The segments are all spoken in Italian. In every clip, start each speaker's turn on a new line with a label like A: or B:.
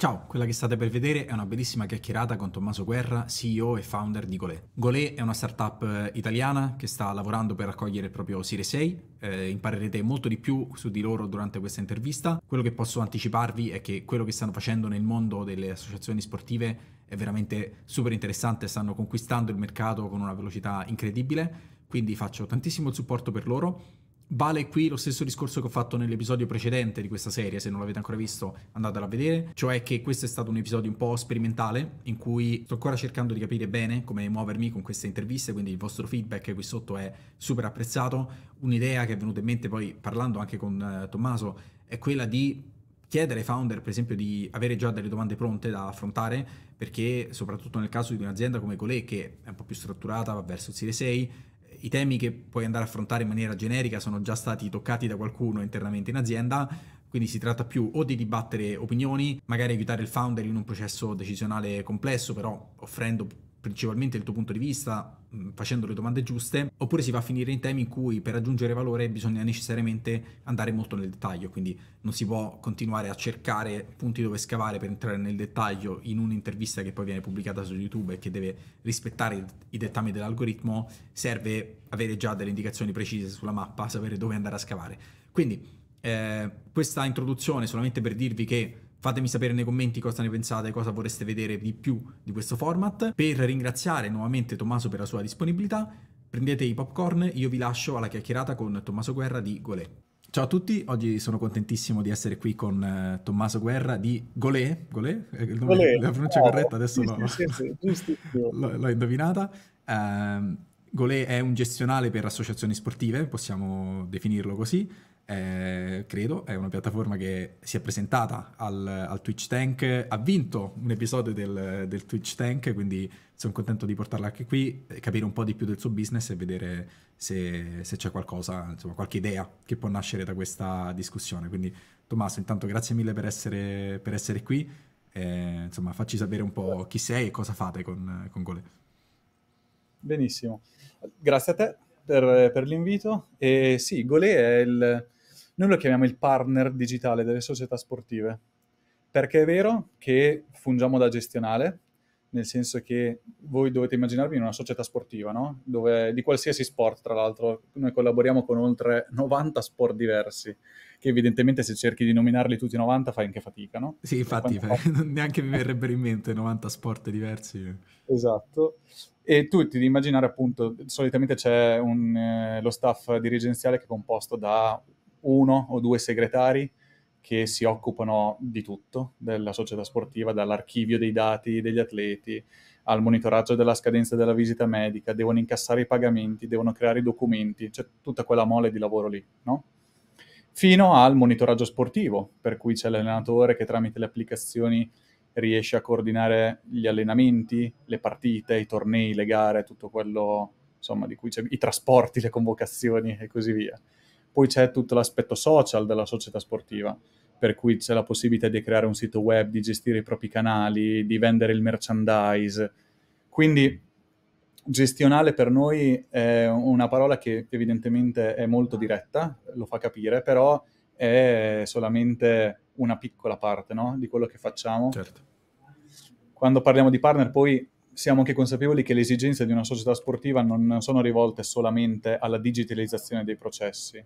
A: Ciao, quella che state per vedere è una bellissima chiacchierata con Tommaso Guerra, CEO e founder di Golé. Golé è una startup eh, italiana che sta lavorando per raccogliere il proprio Serie 6. Eh, imparerete molto di più su di loro durante questa intervista. Quello che posso anticiparvi è che quello che stanno facendo nel mondo delle associazioni sportive è veramente super interessante, stanno conquistando il mercato con una velocità incredibile, quindi faccio tantissimo il supporto per loro Vale qui lo stesso discorso che ho fatto nell'episodio precedente di questa serie, se non l'avete ancora visto andatela a vedere, cioè che questo è stato un episodio un po' sperimentale in cui sto ancora cercando di capire bene come muovermi con queste interviste, quindi il vostro feedback qui sotto è super apprezzato. Un'idea che è venuta in mente poi parlando anche con eh, Tommaso è quella di chiedere ai founder per esempio di avere già delle domande pronte da affrontare perché soprattutto nel caso di un'azienda come Golé che è un po' più strutturata, va verso il Series 6, i temi che puoi andare a affrontare in maniera generica sono già stati toccati da qualcuno internamente in azienda, quindi si tratta più o di dibattere opinioni, magari aiutare il founder in un processo decisionale complesso, però offrendo principalmente il tuo punto di vista mm, facendo le domande giuste, oppure si va a finire in temi in cui per aggiungere valore bisogna necessariamente andare molto nel dettaglio, quindi non si può continuare a cercare punti dove scavare per entrare nel dettaglio in un'intervista che poi viene pubblicata su YouTube e che deve rispettare i dettami dell'algoritmo, serve avere già delle indicazioni precise sulla mappa, sapere dove andare a scavare. Quindi eh, questa introduzione solamente per dirvi che Fatemi sapere nei commenti cosa ne pensate, cosa vorreste vedere di più di questo format. Per ringraziare nuovamente Tommaso per la sua disponibilità, prendete i popcorn, io vi lascio alla chiacchierata con Tommaso Guerra di Golè. Ciao a tutti, oggi sono contentissimo di essere qui con uh, Tommaso Guerra di Golè, Golè? Golè. La pronuncia oh, corretta adesso no. sì, sì, l'ho, l'ho indovinata. Uh, ehm, Golè è un gestionale per associazioni sportive, possiamo definirlo così eh, credo, è una piattaforma che si è presentata al, al Twitch Tank, ha vinto un episodio del, del, Twitch Tank, quindi sono contento di portarla anche qui, eh, capire un po' di più del suo business e vedere se, se c'è qualcosa, insomma qualche idea che può nascere da questa discussione. Quindi Tommaso, intanto grazie mille per essere, per essere qui, eh, insomma facci sapere un po' chi sei e cosa fate con, con Gole.
B: Benissimo, grazie a te. Per, per l'invito e sì, Gole è il, noi lo chiamiamo il partner digitale delle società sportive, perché è vero che fungiamo da gestionale, nel senso che voi dovete immaginarvi in una società sportiva, no? Dove, di qualsiasi sport, tra l'altro, noi collaboriamo con oltre 90 sport diversi, che evidentemente se cerchi di nominarli tutti 90 fai anche fatica, no? Sì, infatti, quando...
A: neanche mi verrebbero in mente 90 sport diversi. Esatto. E tu ti devi
B: immaginare appunto, solitamente c'è un, eh, lo staff dirigenziale che è composto da uno o due segretari che si occupano di tutto della società sportiva, dall'archivio dei dati degli atleti al monitoraggio della scadenza della visita medica, devono incassare i pagamenti, devono creare i documenti, c'è tutta quella mole di lavoro lì, no? Fino al monitoraggio sportivo, per cui c'è l'allenatore che tramite le applicazioni riesce a coordinare gli allenamenti, le partite, i tornei, le gare, tutto quello, insomma, di cui c'è i trasporti, le convocazioni e così via. Poi c'è tutto l'aspetto social della società sportiva, per cui c'è la possibilità di creare un sito web, di gestire i propri canali, di vendere il merchandise. Quindi gestionale per noi è una parola che evidentemente è molto diretta, lo fa capire, però è solamente una piccola parte no? di quello che facciamo. Certo. Quando parliamo di partner, poi siamo anche consapevoli che le esigenze di una società sportiva non sono rivolte solamente alla digitalizzazione dei processi.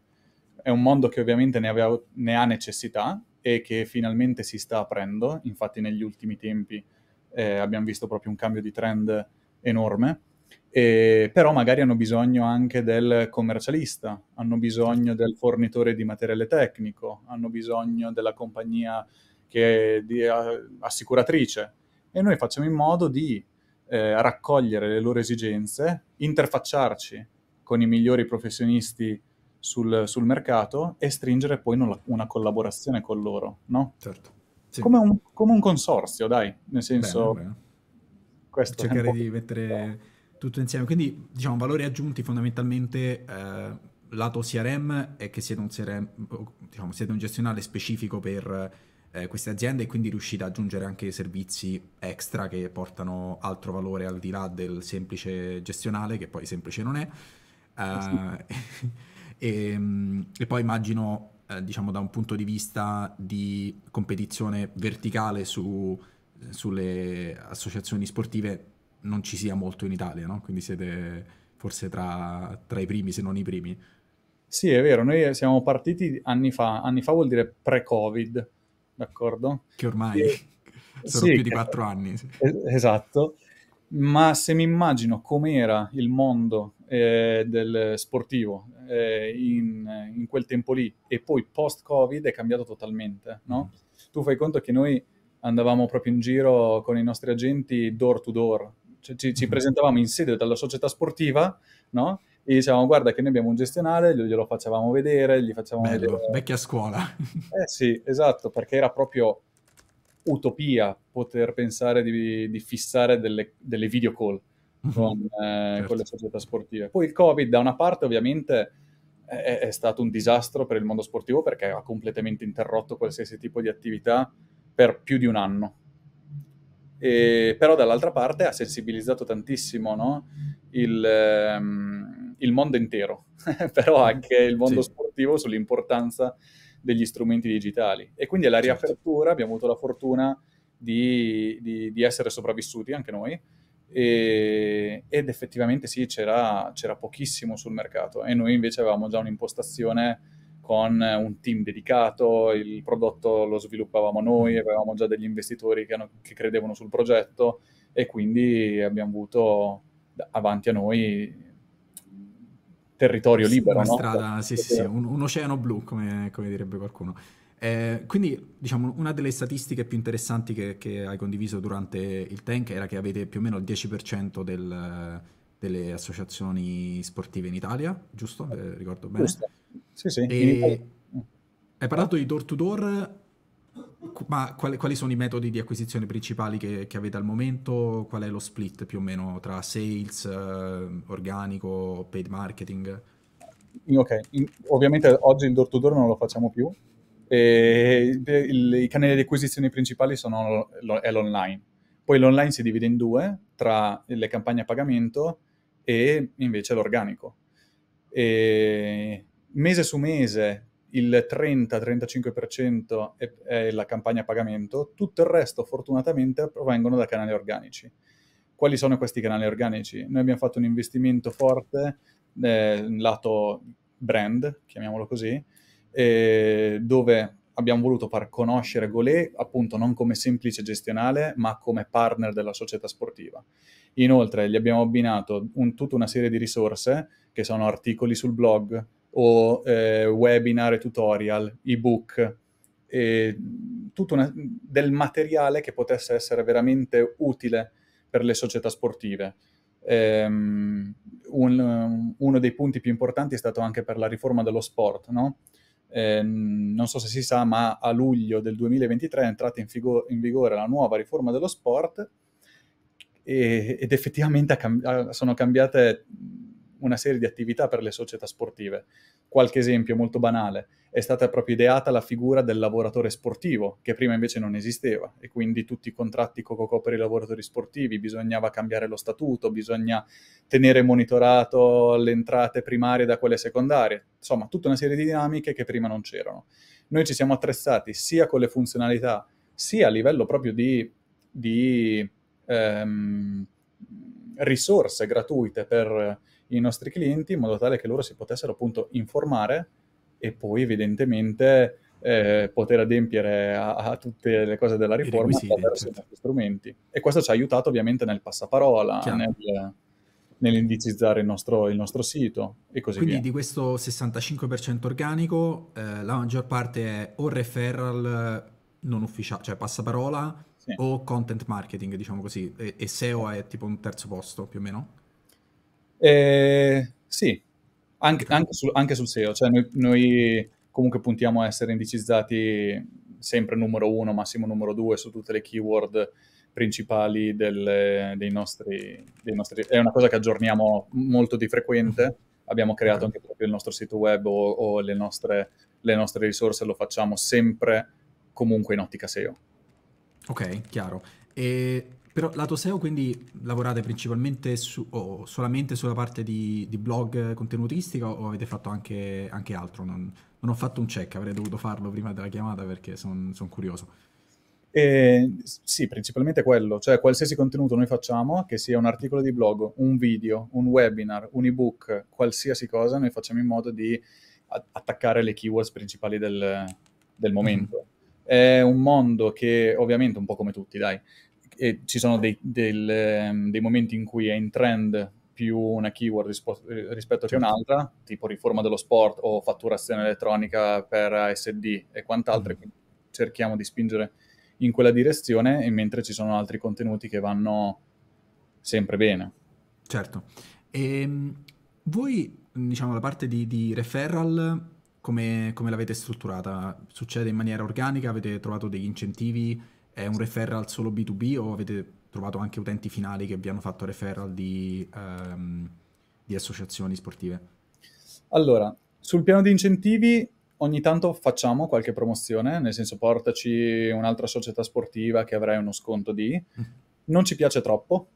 B: È un mondo che ovviamente ne, aveva, ne ha necessità e che finalmente si sta aprendo, infatti negli ultimi tempi eh, abbiamo visto proprio un cambio di trend enorme, e, però magari hanno bisogno anche del commercialista, hanno bisogno del fornitore di materiale tecnico, hanno bisogno della compagnia che, di, a, eh, assicuratrice e noi facciamo in modo di eh, raccogliere le loro esigenze, interfacciarci con i migliori professionisti sul, sul mercato e stringere poi una, una collaborazione con loro, no? Certo. Sì. Come, un, come, un, consorzio, dai, nel senso... Bene, bene. Cercare di mettere
A: tutto insieme. Quindi, diciamo, valori aggiunti fondamentalmente... Eh, lato CRM è che siete un, CRM, diciamo, siete un gestionale specifico per eh, queste aziende e quindi riuscite ad aggiungere anche servizi extra che portano altro valore al di là del semplice gestionale, che poi semplice non è. Eh, e, eh, ehm, e, poi immagino, eh, diciamo, da un punto di vista di competizione verticale su, sulle associazioni sportive non ci sia molto in Italia, no? quindi siete forse tra, tra i primi, se non i primi. Sì, è vero, noi siamo
B: partiti anni fa, anni fa vuol dire pre-Covid, d'accordo? Che ormai e...
A: sono sì, più di quattro
B: anni. Sì. Esatto, ma se mi immagino com'era il mondo eh, del sportivo eh, in, in, quel tempo lì e poi post-Covid è cambiato totalmente, no? Mm. Tu fai conto che noi andavamo proprio in giro con i nostri agenti door to door, cioè ci, ci mm. presentavamo in sede dalla società sportiva, no? e dicevamo guarda che noi abbiamo un gestionale, glielo facevamo vedere, gli facevamo Bello, vedere...
A: vecchia scuola.
B: Eh sì, esatto, perché era proprio utopia poter pensare di, di fissare delle, delle, video call con, eh, certo. con, le certo. società sportive. Poi il Covid da una parte ovviamente è, è stato un disastro per il mondo sportivo perché ha completamente interrotto qualsiasi tipo di attività per più di un anno. E, però dall'altra parte ha sensibilizzato tantissimo no? il, ehm, il mondo intero, però anche il mondo sì. sportivo sull'importanza degli strumenti digitali. E quindi alla certo. riapertura abbiamo avuto la fortuna di, di, di essere sopravvissuti anche noi. E, ed effettivamente sì, c'era, c'era, pochissimo sul mercato e noi invece avevamo già un'impostazione con un team dedicato, il prodotto lo sviluppavamo noi, avevamo già degli investitori che, hanno, che credevano sul progetto e quindi abbiamo avuto avanti a noi territorio libero. Una no? strada, cioè, sì, sì, sì, un,
A: un oceano blu, come, come direbbe qualcuno. Eh, quindi, diciamo, una delle statistiche più interessanti che, che, hai condiviso durante il tank era che avete più o meno il 10% del, delle associazioni sportive in Italia, giusto? Eh, ricordo bene. Giusto. Sì, sì. E... Hai parlato di door to door ma quali, quali, sono i metodi di acquisizione principali che, che, avete al momento? Qual è lo split più o meno tra sales, eh, organico, paid marketing?
B: Ok, In, ovviamente oggi il door-to-door non lo facciamo più. E, il, I canali di acquisizione principali sono l'online. Poi l'online si divide in due, tra le campagne a pagamento e invece l'organico. mese su mese il 30-35% è, è, la campagna a pagamento, tutto il resto fortunatamente provengono da canali organici. Quali sono questi canali organici? Noi abbiamo fatto un investimento forte eh, lato brand, chiamiamolo così, eh, dove abbiamo voluto far conoscere Golé appunto non come semplice gestionale, ma come partner della società sportiva. Inoltre gli abbiamo abbinato un, tutta una serie di risorse che sono articoli sul blog, o eh, webinar e tutorial, ebook, e tutto una, del materiale che potesse essere veramente utile per le società sportive. Ehm, un, uno dei punti più importanti è stato anche per la riforma dello sport, no? ehm, non so se si sa, ma a luglio del 2023 è entrata in, figo- in vigore la nuova riforma dello sport e, ed effettivamente ha, sono cambiate una serie di attività per le società sportive. Qualche esempio molto banale, è stata proprio ideata la figura del lavoratore sportivo, che prima invece non esisteva, e quindi tutti i contratti Cococò per i lavoratori sportivi, bisognava cambiare lo statuto, bisogna tenere monitorato le entrate primarie da quelle secondarie, insomma tutta una serie di dinamiche che prima non c'erano. Noi ci siamo attrezzati sia con le funzionalità, sia a livello proprio di, di ehm, risorse gratuite per i nostri clienti in modo tale che loro si potessero appunto informare e poi evidentemente eh, poter adempiere a, a, tutte le cose della riforma attraverso certo. strumenti. E questo ci ha aiutato ovviamente nel passaparola, Chiaro. nel, nell'indicizzare il nostro, il nostro, sito e così Quindi via.
A: Quindi di questo 65% organico, eh, la maggior parte è o referral non ufficiale, cioè passaparola, sì. o content marketing, diciamo così, e, e SEO è tipo un terzo posto più o meno?
B: Eh, sì, anche, anche, sul, anche, sul, SEO, cioè noi, noi, comunque puntiamo a essere indicizzati sempre numero uno, massimo numero due su tutte le keyword principali del, dei, nostri, dei, nostri, È una cosa che aggiorniamo molto di frequente, abbiamo creato anche proprio il nostro sito web o, o le, nostre, le nostre risorse, lo facciamo sempre comunque in ottica SEO.
A: Ok, chiaro. E però lato SEO quindi lavorate principalmente su, o solamente sulla parte di, di blog contenutistica o avete fatto anche, anche altro? Non, non, ho fatto un check, avrei dovuto farlo prima della chiamata perché sono son curioso.
B: Eh, sì, principalmente quello, cioè qualsiasi contenuto noi facciamo, che sia un articolo di blog, un video, un webinar, un ebook, qualsiasi cosa, noi facciamo in modo di attaccare le keywords principali del, del momento. Mm. È un mondo che ovviamente, un po' come tutti, dai, e ci sono dei, del, ehm, dei, momenti in cui è in trend più una keyword rispo, rispetto certo. a un'altra, tipo riforma dello sport o fatturazione elettronica per ASD e quant'altro, mm. quindi cerchiamo di spingere in quella direzione, mentre ci sono altri contenuti che vanno sempre bene.
A: Certo. E, ehm, voi, diciamo, la parte di, di referral, come, come l'avete strutturata? Succede in maniera organica? Avete trovato degli incentivi? È un referral solo B2B o avete trovato anche utenti finali che vi hanno fatto referral di, um, di associazioni sportive? Allora, sul piano di incentivi ogni
B: tanto facciamo qualche promozione, nel senso portaci un'altra società sportiva che avrai uno sconto di. Mm. Non ci piace troppo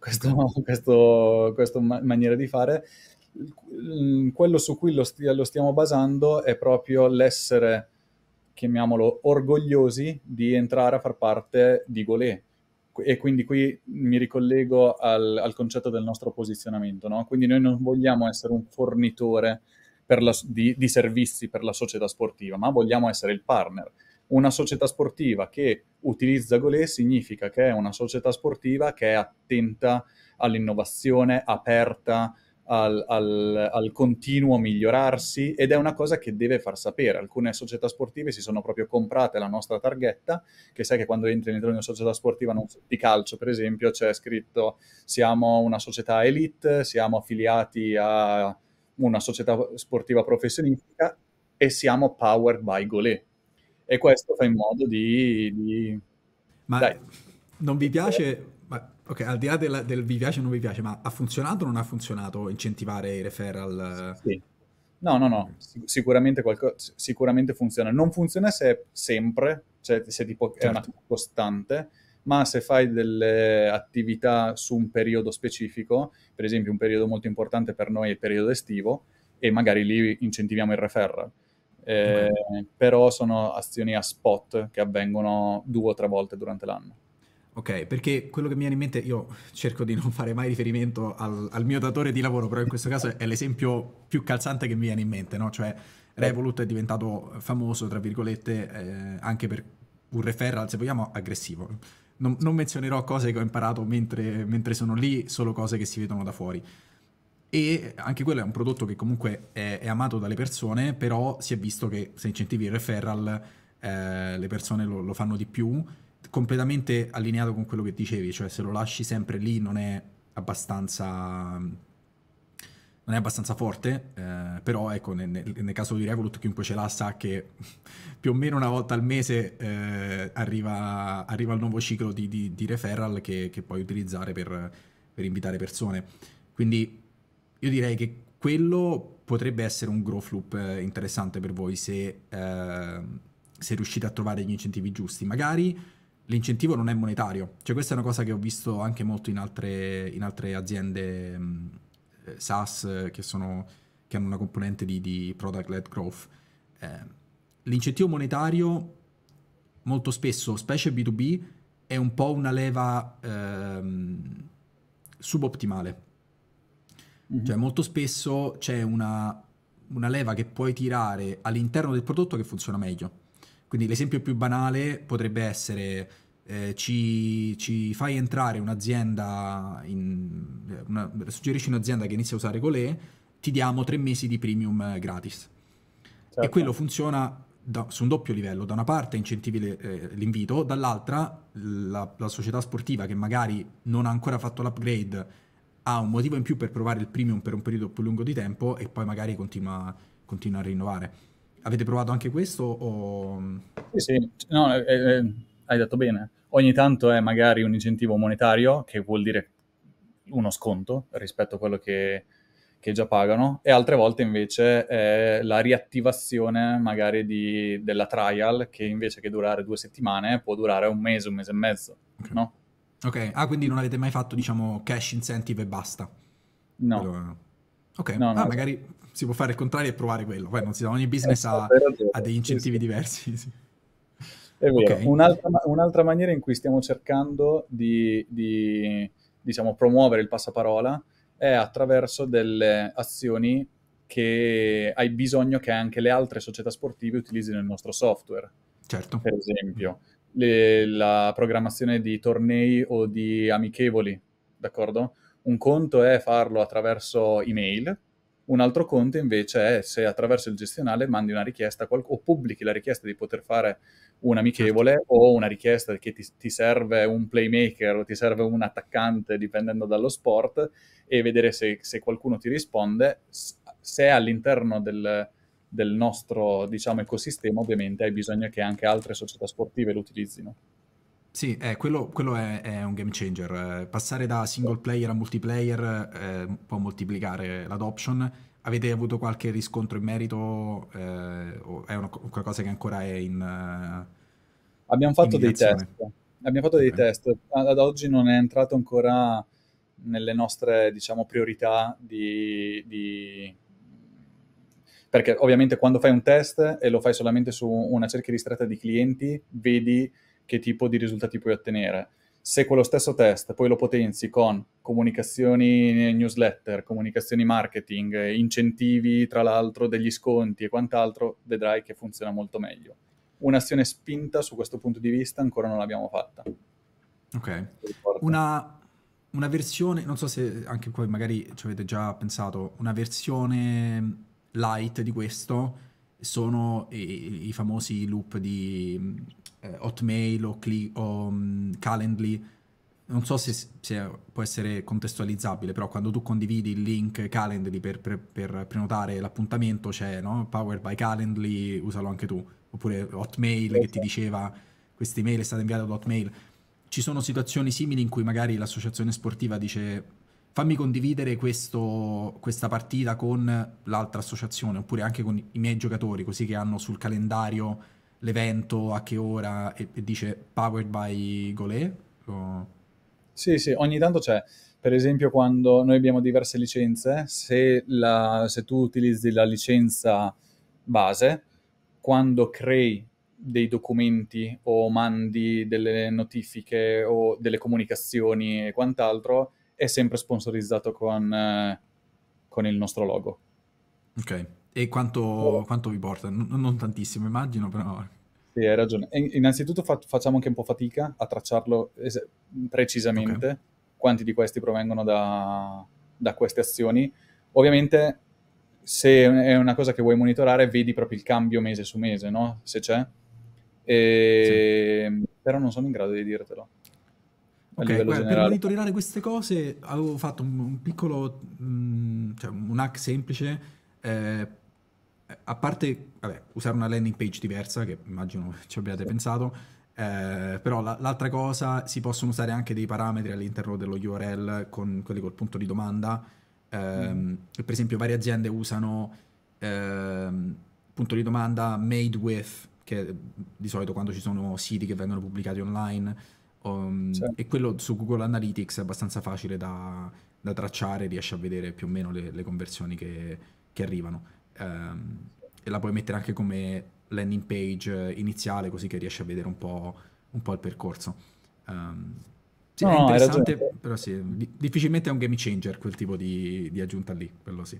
B: questa maniera di fare. Quello su cui lo, sti- lo stiamo basando è proprio l'essere chiamiamolo, orgogliosi di entrare a far parte di Golé. E quindi qui mi ricollego al, al concetto del nostro posizionamento, no? Quindi noi non vogliamo essere un fornitore la, di, di servizi per la società sportiva, ma vogliamo essere il partner una società sportiva che utilizza Golé significa che è una società sportiva che è attenta all'innovazione, aperta al, al, al, continuo migliorarsi ed è una cosa che deve far sapere. Alcune società sportive si sono proprio comprate la nostra targhetta, che sai che quando entri dentro una società sportiva non, di calcio, per esempio, c'è scritto siamo una società elite, siamo affiliati a una società sportiva professionistica e siamo powered by Golé. E questo fa in modo di... di... Ma Dai.
A: non vi piace Ok, al di là della, del vi piace o non vi piace, ma ha funzionato o non ha funzionato incentivare i referral? Sì. No, no, no,
B: sicuramente, qualco- sicuramente funziona. Non funziona se sempre, cioè se tipo certo. è una certo. costante, ma se fai delle attività su un periodo specifico, per esempio un periodo molto importante per noi è il periodo estivo, e magari lì incentiviamo il referral. Eh, okay. Però sono azioni a spot che avvengono due o tre volte durante l'anno.
A: Ok, perché quello che mi viene in mente, io cerco di non fare mai riferimento al, al mio datore di lavoro, però in questo caso è l'esempio più calzante che mi viene in mente, no? Cioè Revolut è diventato famoso, tra virgolette, eh, anche per un referral, se vogliamo, aggressivo. Non, non menzionerò cose che ho imparato mentre, mentre sono lì, solo cose che si vedono da fuori e anche quello è un prodotto che comunque è, è, amato dalle persone, però si è visto che se incentivi il referral eh, le persone lo, lo, fanno di più completamente allineato con quello che dicevi, cioè se lo lasci sempre lì non è abbastanza non è abbastanza forte, eh, però ecco, nel, nel, caso di Revolut chiunque ce l'ha sa che più o meno una volta al mese eh, arriva, arriva, il nuovo ciclo di, di, di referral che, che, puoi utilizzare per, per, invitare persone. Quindi io direi che quello potrebbe essere un growth loop eh, interessante per voi se, eh, se riuscite a trovare gli incentivi giusti. Magari l'incentivo non è monetario. Cioè, questa è una cosa che ho visto anche molto in altre, in altre aziende mh, eh, SaaS che, sono, che, hanno una componente di, di product-led growth. Eh, l'incentivo monetario molto spesso, specie B2B, è un po' una leva ehm, suboptimale. Mm-hmm. Cioè, molto spesso c'è una, una leva che puoi tirare all'interno del prodotto che funziona meglio quindi l'esempio più banale potrebbe essere eh, ci, ci, fai entrare un'azienda, in, una, suggerisci un'azienda che inizia a usare Golé, ti diamo tre mesi di premium eh, gratis. Certo. E quello funziona da, su un doppio livello, da una parte incentivi le, eh, l'invito, dall'altra la, la, società sportiva che magari non ha ancora fatto l'upgrade ha un motivo in più per provare il premium per un periodo più lungo di tempo e poi magari continua, continua a rinnovare. Avete provato anche questo? O... Sì, sì, no, eh, eh, eh, hai detto bene. Ogni tanto è
B: magari un incentivo monetario, che vuol dire uno sconto rispetto a quello che, che già pagano, e altre volte invece è la riattivazione magari di, della trial, che invece che durare due settimane può durare un mese, un mese e mezzo,
A: okay. no? Ok, ah, quindi non avete mai fatto, diciamo, cash incentive e basta? No. Quello... Eh, Ok, no, ah, no. magari si può fare il contrario e provare quello. Poi non si sa, ogni business ecco, ha, ha, degli incentivi sì, sì. diversi. Sì.
B: Okay. Un'altra, un'altra, maniera in cui stiamo cercando di, di diciamo, promuovere il passaparola è attraverso delle azioni che hai bisogno che anche le altre società sportive utilizzino il nostro software. Certo. Per esempio, le, la programmazione di tornei o di amichevoli, d'accordo? Un conto è farlo attraverso email, un altro conto invece è se attraverso il gestionale mandi una richiesta qual- o pubblichi la richiesta di poter fare un amichevole certo. o una richiesta che ti, ti, serve un playmaker o ti serve un attaccante, dipendendo dallo sport, e vedere se, se qualcuno ti risponde. Se è all'interno del, del nostro diciamo, ecosistema, ovviamente hai bisogno che anche altre società sportive lo utilizzino.
A: Sì, eh, quello, quello è, è, un game changer. Passare da single player a multiplayer eh, può moltiplicare l'adoption. Avete avuto qualche riscontro in merito? Eh, o è una, qualcosa che ancora è in... Eh, Abbiamo fatto in dei test.
B: Abbiamo fatto okay. dei test. Ad oggi non è entrato ancora nelle nostre, diciamo, priorità di, di perché ovviamente quando fai un test e lo fai solamente su una cerchia ristretta di clienti, vedi che tipo di risultati puoi ottenere. Se quello stesso test poi lo potenzi con comunicazioni newsletter, comunicazioni marketing, incentivi tra l'altro degli sconti e quant'altro, vedrai che funziona molto meglio. Un'azione spinta su questo punto di vista ancora non l'abbiamo fatta.
A: Ok. Una, una versione, non so se anche poi magari ci avete già pensato, una versione light di questo sono i, i famosi loop di eh, Hotmail o, Cli- o um, Calendly, non so se, se, può essere contestualizzabile, però quando tu condividi il link Calendly per, per, per prenotare l'appuntamento c'è no? Power by Calendly, usalo anche tu, oppure Hotmail che ti esatto. diceva questa email è stata inviata da Hotmail. Ci sono situazioni simili in cui magari l'associazione sportiva dice fammi condividere questo, questa partita con l'altra associazione oppure anche con i miei giocatori, così che hanno sul calendario l'evento, a che ora, e, e dice powered by Golet? O... Sì, sì, ogni tanto c'è.
B: Per esempio, quando noi abbiamo diverse licenze, se, la, se tu utilizzi la licenza base, quando crei dei documenti o mandi delle notifiche o delle comunicazioni e quant'altro, è sempre sponsorizzato con, eh, con il nostro logo.
A: Ok. E quanto, oh. quanto vi porta? N- non tantissimo, immagino, però...
B: Sì, hai ragione. E innanzitutto fa- facciamo anche un po' fatica a tracciarlo es- precisamente, okay. quanti di questi provengono da, da queste azioni. Ovviamente se è una cosa che vuoi monitorare, vedi proprio il cambio mese su mese, no? Se c'è. E... Sì. Però non sono in grado di dirtelo.
A: Ok, guarda, per monitorare queste cose avevo fatto un, un piccolo, mh, mm, cioè un hack semplice eh, a parte vabbè, usare una landing page diversa, che immagino ci abbiate pensato, eh, però la, l'altra cosa, si possono usare anche dei parametri all'interno dello URL con quelli col punto di domanda. Eh, mm. Per esempio, varie aziende usano eh, punto di domanda made with, che di solito quando ci sono siti che vengono pubblicati online. Um, certo. E quello su Google Analytics è abbastanza facile da, da tracciare, riesce a vedere più o meno le, le conversioni che, che arrivano ehm, e la puoi mettere anche come landing page eh, iniziale così che riesci a vedere un po', un po il percorso. Um, sì, no, è interessante, però sì, difficilmente è un game changer quel tipo di, di aggiunta lì, quello sì.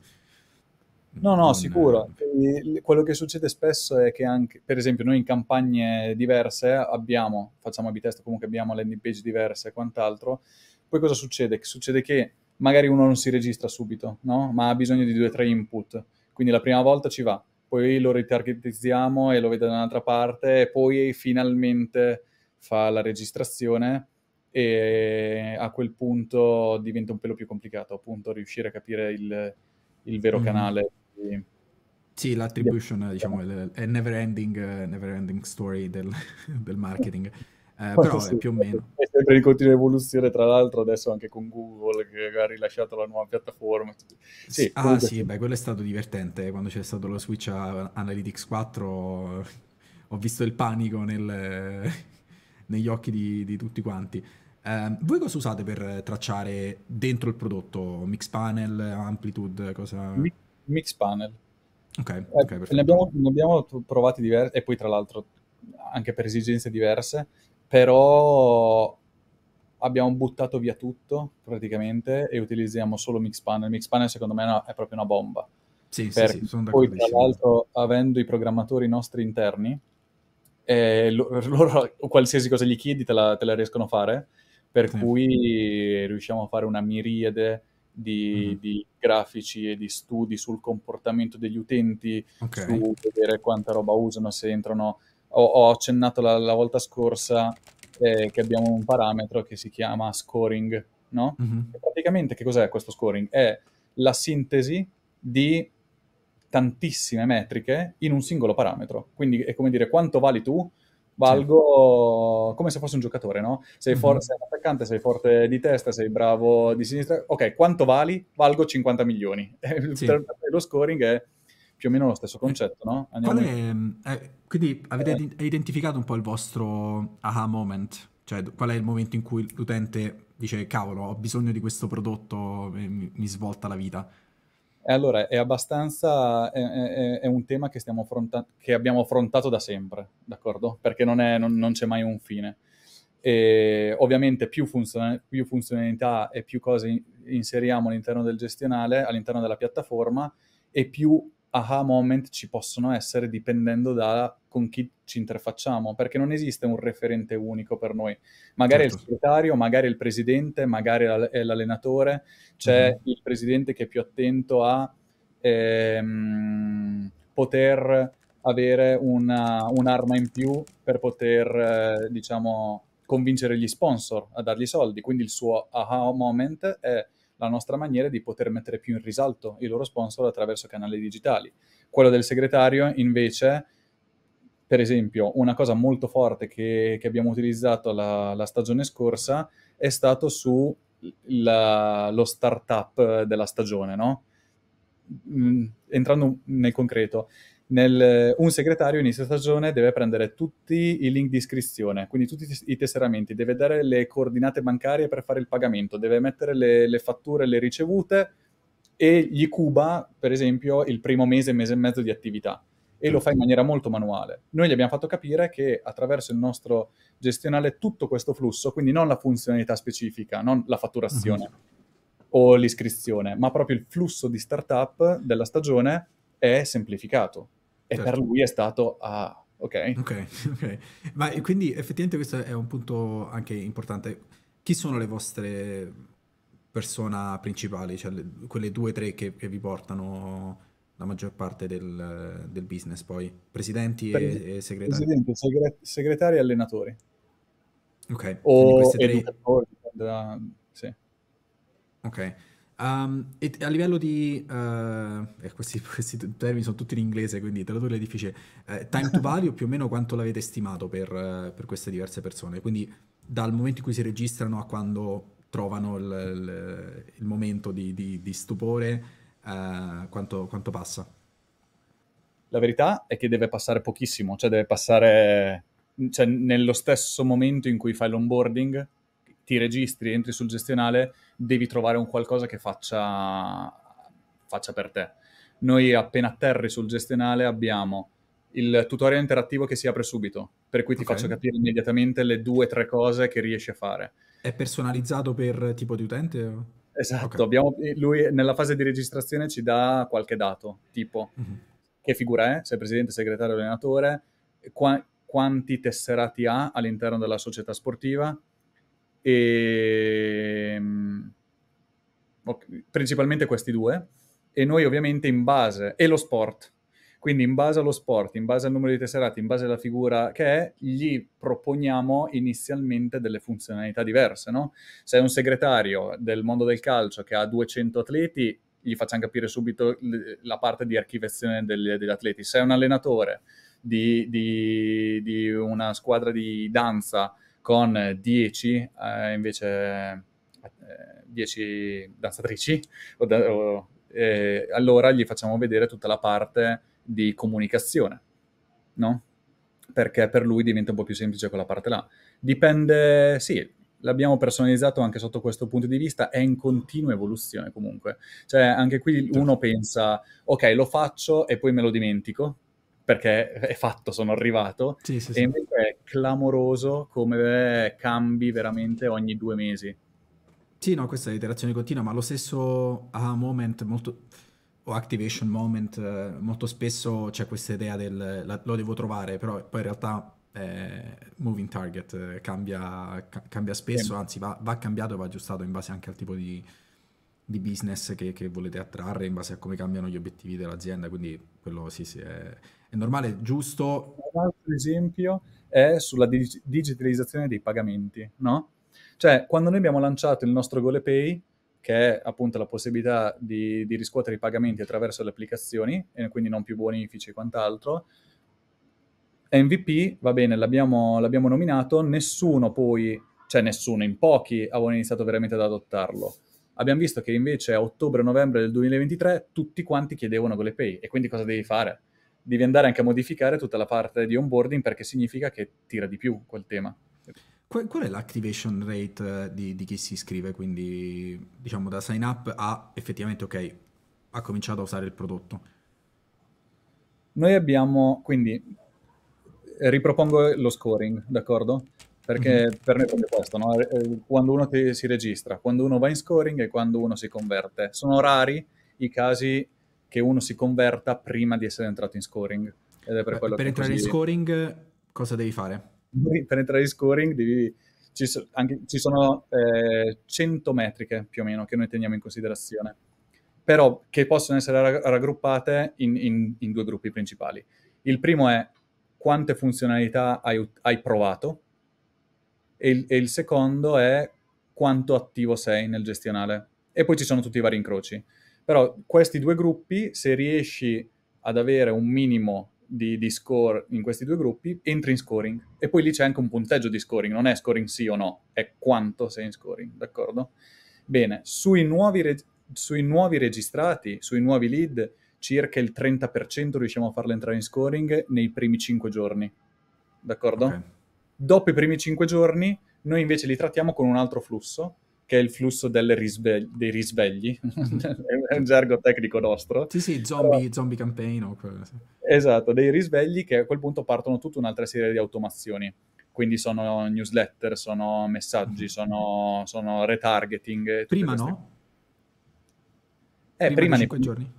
A: No, no, sicuro.
B: Eh, quello che succede spesso è che anche, per esempio, noi in campagne diverse abbiamo, facciamo a test comunque abbiamo landing page diverse e quant'altro. Poi cosa succede? Succede che magari uno non si registra subito, no? Ma ha bisogno di due o tre input quindi la prima volta ci va, poi lo ritargetizziamo e lo vede da un'altra parte, e poi finalmente fa la registrazione e a quel punto diventa un pelo più complicato, appunto, riuscire a capire il,
A: il vero mm canale. Di... Sì, l'attribution, yeah. diciamo, è il never ending, uh, never ending story del, del marketing. Eh, però sì, è più o meno.
B: È sempre in continua evoluzione, tra l'altro, adesso anche con Google che ha rilasciato la nuova piattaforma.
A: Sì, ah, sì, beh, quello è stato divertente quando c'è stato lo switch a Analytics 4. Ho visto il panico nel... negli occhi di, di tutti quanti. Eh, voi cosa usate per tracciare dentro il prodotto? Mixpanel, Amplitude, cosa... Mi- Mixpanel. Ok, eh, ne, abbiamo,
B: ne abbiamo provati diversi e poi tra l'altro anche per esigenze diverse però abbiamo buttato via tutto praticamente e utilizziamo solo Mixpanel. Mixpanel secondo me è, proprio una bomba. Sì, per, sì, sì, Poi tra l'altro avendo i programmatori nostri interni, eh, loro qualsiasi cosa gli chiedi te la, te la riescono a fare, per sì. cui riusciamo a fare una miriade di, mm. di, grafici e di studi sul comportamento degli utenti, okay. su vedere quanta roba usano, se entrano ho, ho accennato la, la, volta scorsa eh, che abbiamo un parametro che si chiama scoring, no? Mm-hmm. praticamente che cos'è questo scoring? È la sintesi di tantissime metriche in un singolo parametro. Quindi è come dire quanto vali tu, valgo certo. come se fossi un giocatore, no? Sei, mhm. for- mm-hmm. sei attaccante, sei forte di testa, sei bravo di sinistra. Ok, quanto vali? Valgo 50 milioni. Sì. lo scoring è più o meno lo stesso concetto, no? Eh, è, eh,
A: quindi avete eh. identificato un po' il vostro aha moment, cioè qual è il momento in cui l'utente dice cavolo, ho bisogno di questo prodotto, mi, mi svolta la vita. E
B: eh, allora, è abbastanza, è, è, è un tema che, stiamo affronta- che, abbiamo affrontato da sempre, d'accordo? Perché non, non, non c'è mai un fine. E ovviamente più, funzion- più, funzionalità e più cose inseriamo all'interno del gestionale, all'interno della piattaforma, e più aha moment ci possono essere dipendendo da con chi ci interfacciamo, perché non esiste un referente unico per noi. Magari certo. il segretario, magari il presidente, magari è l'allenatore, c'è mm. il presidente che è più attento a ehm, poter avere una, un'arma in più per poter, eh, diciamo, convincere gli sponsor a dargli soldi. Quindi il suo aha moment è la nostra maniera di poter mettere più in risalto i loro sponsor attraverso canali digitali. Quello del segretario invece per esempio, una cosa molto forte che, che abbiamo utilizzato la, la, stagione scorsa è stato su la, lo startup della stagione, no? Mm, entrando nel concreto, nel, eh, un segretario inizio stagione deve prendere tutti i link di iscrizione, quindi tutti i tesseramenti, deve dare le coordinate bancarie per fare il pagamento, deve mettere le, le fatture, le ricevute e gli cuba, per esempio, il primo mese, mese e mezzo di attività e lo fa in maniera molto manuale. Noi gli abbiamo fatto capire che attraverso il nostro gestionale tutto questo flusso, quindi non la funzionalità specifica, non la fatturazione uh-huh. o l'iscrizione, ma proprio il flusso di startup della stagione è semplificato e certo. per lui è stato, ah, ok. Ok,
A: ok. Ma quindi effettivamente questo è un punto anche importante. Chi sono le vostre persone principali, cioè le, quelle due o tre che, che, vi portano la maggior parte del, del business poi? Presidenti Pre- e, e, segretari?
B: Presidenti, segre- segretari e
A: allenatori. Ok, o quindi queste tre... Da... Sì. Ok, Um, e a livello di... Uh, eh, questi, questi, termini sono tutti in inglese, quindi tradurre è difficile. Uh, time to value più o meno quanto l'avete stimato per, uh, per, queste diverse persone? Quindi dal momento in cui si registrano a quando trovano il, il, il momento di, di, di stupore, quanto, quanto, passa? La verità è
B: che deve passare pochissimo, cioè deve passare... Cioè nello stesso momento in cui fai l'onboarding, ti registri, entri sul gestionale devi trovare un qualcosa che faccia, faccia per te. Noi appena atterri sul gestionale abbiamo il tutorial interattivo che si apre subito, per cui ti okay. faccio capire immediatamente le due o tre cose che riesci a fare.
A: È personalizzato per tipo di utente? Esatto, okay.
B: abbiamo, eh, lui nella fase di registrazione ci dà qualche dato, tipo mm-hmm. che figura è, se è presidente, segretario, allenatore, qua, quanti tesserati ha all'interno della società sportiva, e, ehm, principalmente questi due. E noi ovviamente in base... E lo sport. Quindi in base allo sport, in base al numero di tesserati, in base alla figura che è, gli proponiamo inizialmente delle funzionalità diverse, no? Se è un segretario del mondo del calcio che ha 200 atleti, gli facciamo capire subito la parte di archiviazione degli, degli atleti. Se è un allenatore di, di, di una squadra di danza con 10 eh, invece 10 eh, danzatrici, o o, eh, allora gli facciamo vedere tutta la parte di comunicazione, no? Perché per lui diventa un po' più semplice quella parte là. Dipende, sì, l'abbiamo personalizzato anche sotto questo punto di vista, è in continua evoluzione comunque. Cioè, anche qui certo. uno pensa, ok, lo faccio e poi me lo dimentico, perché è fatto, sono arrivato, sì, sì, sì. invece è clamoroso come cambi veramente ogni
A: due mesi. Sì, no, questa è l'iterazione continua, ma lo stesso a ah, moment molto, o activation moment, eh, molto spesso c'è questa idea del la, lo devo trovare, però poi in realtà è eh, moving target eh, cambia, ca- cambia, spesso, anzi va, va, cambiato e va aggiustato in base anche al tipo di, di business che, che, volete attrarre, in base a come cambiano gli obiettivi dell'azienda, quindi quello sì, sì è è normale, giusto. Un altro esempio è sulla dig- digitalizzazione dei pagamenti, no? Cioè,
B: quando noi abbiamo lanciato il nostro GolePay, che è appunto la possibilità di, di, riscuotere i pagamenti attraverso le applicazioni, e quindi non più bonifici e quant'altro. MVP, va bene, l'abbiamo, l'abbiamo, nominato, nessuno poi, cioè nessuno, in pochi avevano iniziato veramente ad adottarlo. Abbiamo visto che invece a ottobre-novembre del 2023 tutti quanti chiedevano GolePay e quindi cosa devi fare? devi andare anche a modificare tutta la parte di onboarding perché significa che tira di più quel tema.
A: Qual, qual è l'activation rate eh, di, di, chi si iscrive? Quindi diciamo da sign up a effettivamente ok, ha cominciato a usare il prodotto. Noi
B: abbiamo, quindi ripropongo lo scoring, d'accordo? Perché mm-hmm. per noi è proprio questo, no? Eh, eh, quando uno ti, si registra, quando uno va in scoring e quando uno si converte. Sono rari i casi che uno si converta prima di essere entrato in scoring. Ed è per, quello per che entrare così... in scoring cosa devi fare? Per entrare in scoring devi... Ci, so, anche, ci sono eh, 100 metriche più o meno che noi teniamo in considerazione, però che possono essere raggruppate in, in, in, due gruppi principali. Il primo è quante funzionalità hai, hai provato e il, e il secondo è quanto attivo sei nel gestionale. E poi ci sono tutti i vari incroci. Però questi due gruppi, se riesci ad avere un minimo di, di, score in questi due gruppi, entri in scoring. E poi lì c'è anche un punteggio di scoring, non è scoring sì o no, è quanto sei in scoring, d'accordo? Bene, sui nuovi, reg- sui nuovi registrati, sui nuovi lead, circa il 30% riusciamo a farlo entrare in scoring nei primi 5 giorni, d'accordo? Okay. Dopo i primi 5 giorni, noi invece li trattiamo con un altro flusso, che è il flusso risbe- dei risvegli, è un gergo tecnico
A: nostro. Sì, sì, zombie, Però... zombie campaign. O quello,
B: Esatto, dei risvegli che a quel punto partono tutta un'altra serie di automazioni. Quindi sono newsletter, sono messaggi, mm. sono, sono, retargeting. Prima no?
A: Eh, prima, prima 5 ne... giorni?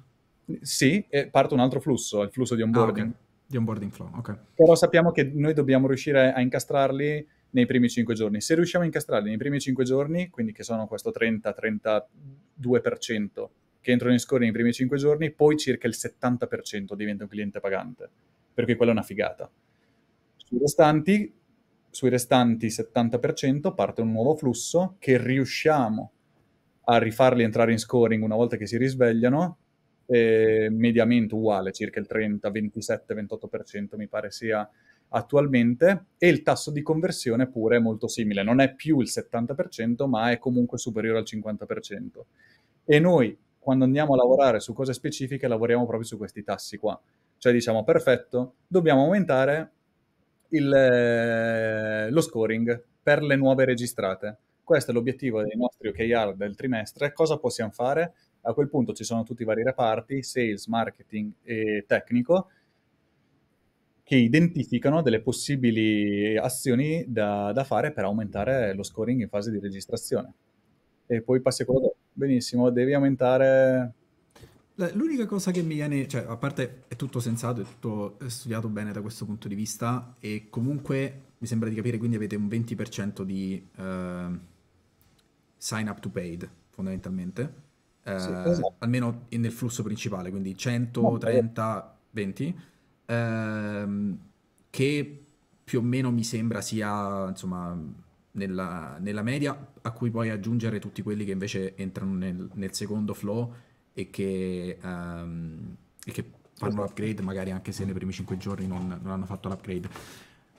B: Sì, e parte un altro flusso, il flusso di onboarding. Ah, okay. Di onboarding flow, ok. Però sappiamo che noi dobbiamo riuscire a incastrarli nei primi 5 giorni. Se riusciamo a incastrarli nei primi 5 giorni, quindi che sono questo 30-32% che entrano in score nei primi 5 giorni, poi circa il 70% diventa un cliente pagante, perché quella è una figata. Sui restanti, sui restanti 70% parte un nuovo flusso che riusciamo a rifarli entrare in scoring una volta che si risvegliano, mediamente uguale, circa il 30, 27, 28% mi pare sia attualmente e il tasso di conversione pure è molto simile, non è più il 70% ma è comunque superiore al 50%. E noi quando andiamo a lavorare su cose specifiche lavoriamo proprio su questi tassi qua, cioè diciamo perfetto, dobbiamo aumentare il, eh, lo scoring per le nuove registrate. Questo è l'obiettivo dei nostri OKR del trimestre. Cosa possiamo fare? A quel punto ci sono tutti i vari reparti, sales, marketing e tecnico, che identificano delle possibili azioni da, da, fare per aumentare lo scoring in fase di registrazione. E poi passi a quello dopo. Benissimo, devi aumentare...
A: L'unica cosa che mi viene, cioè a parte è tutto sensato, è tutto eh, studiato bene da questo punto di vista e comunque mi sembra di capire quindi avete un 20% di uh, sign up to paid fondamentalmente. Uh, sì, esatto. almeno nel flusso principale, quindi 100, 30, 20 ehm, che più o meno mi sembra sia insomma, nella, nella, media, a cui puoi aggiungere tutti quelli che invece entrano nel, nel secondo flow e che, ehm, e che fanno l'upgrade, magari anche se nei primi 5 giorni non, non hanno fatto l'upgrade.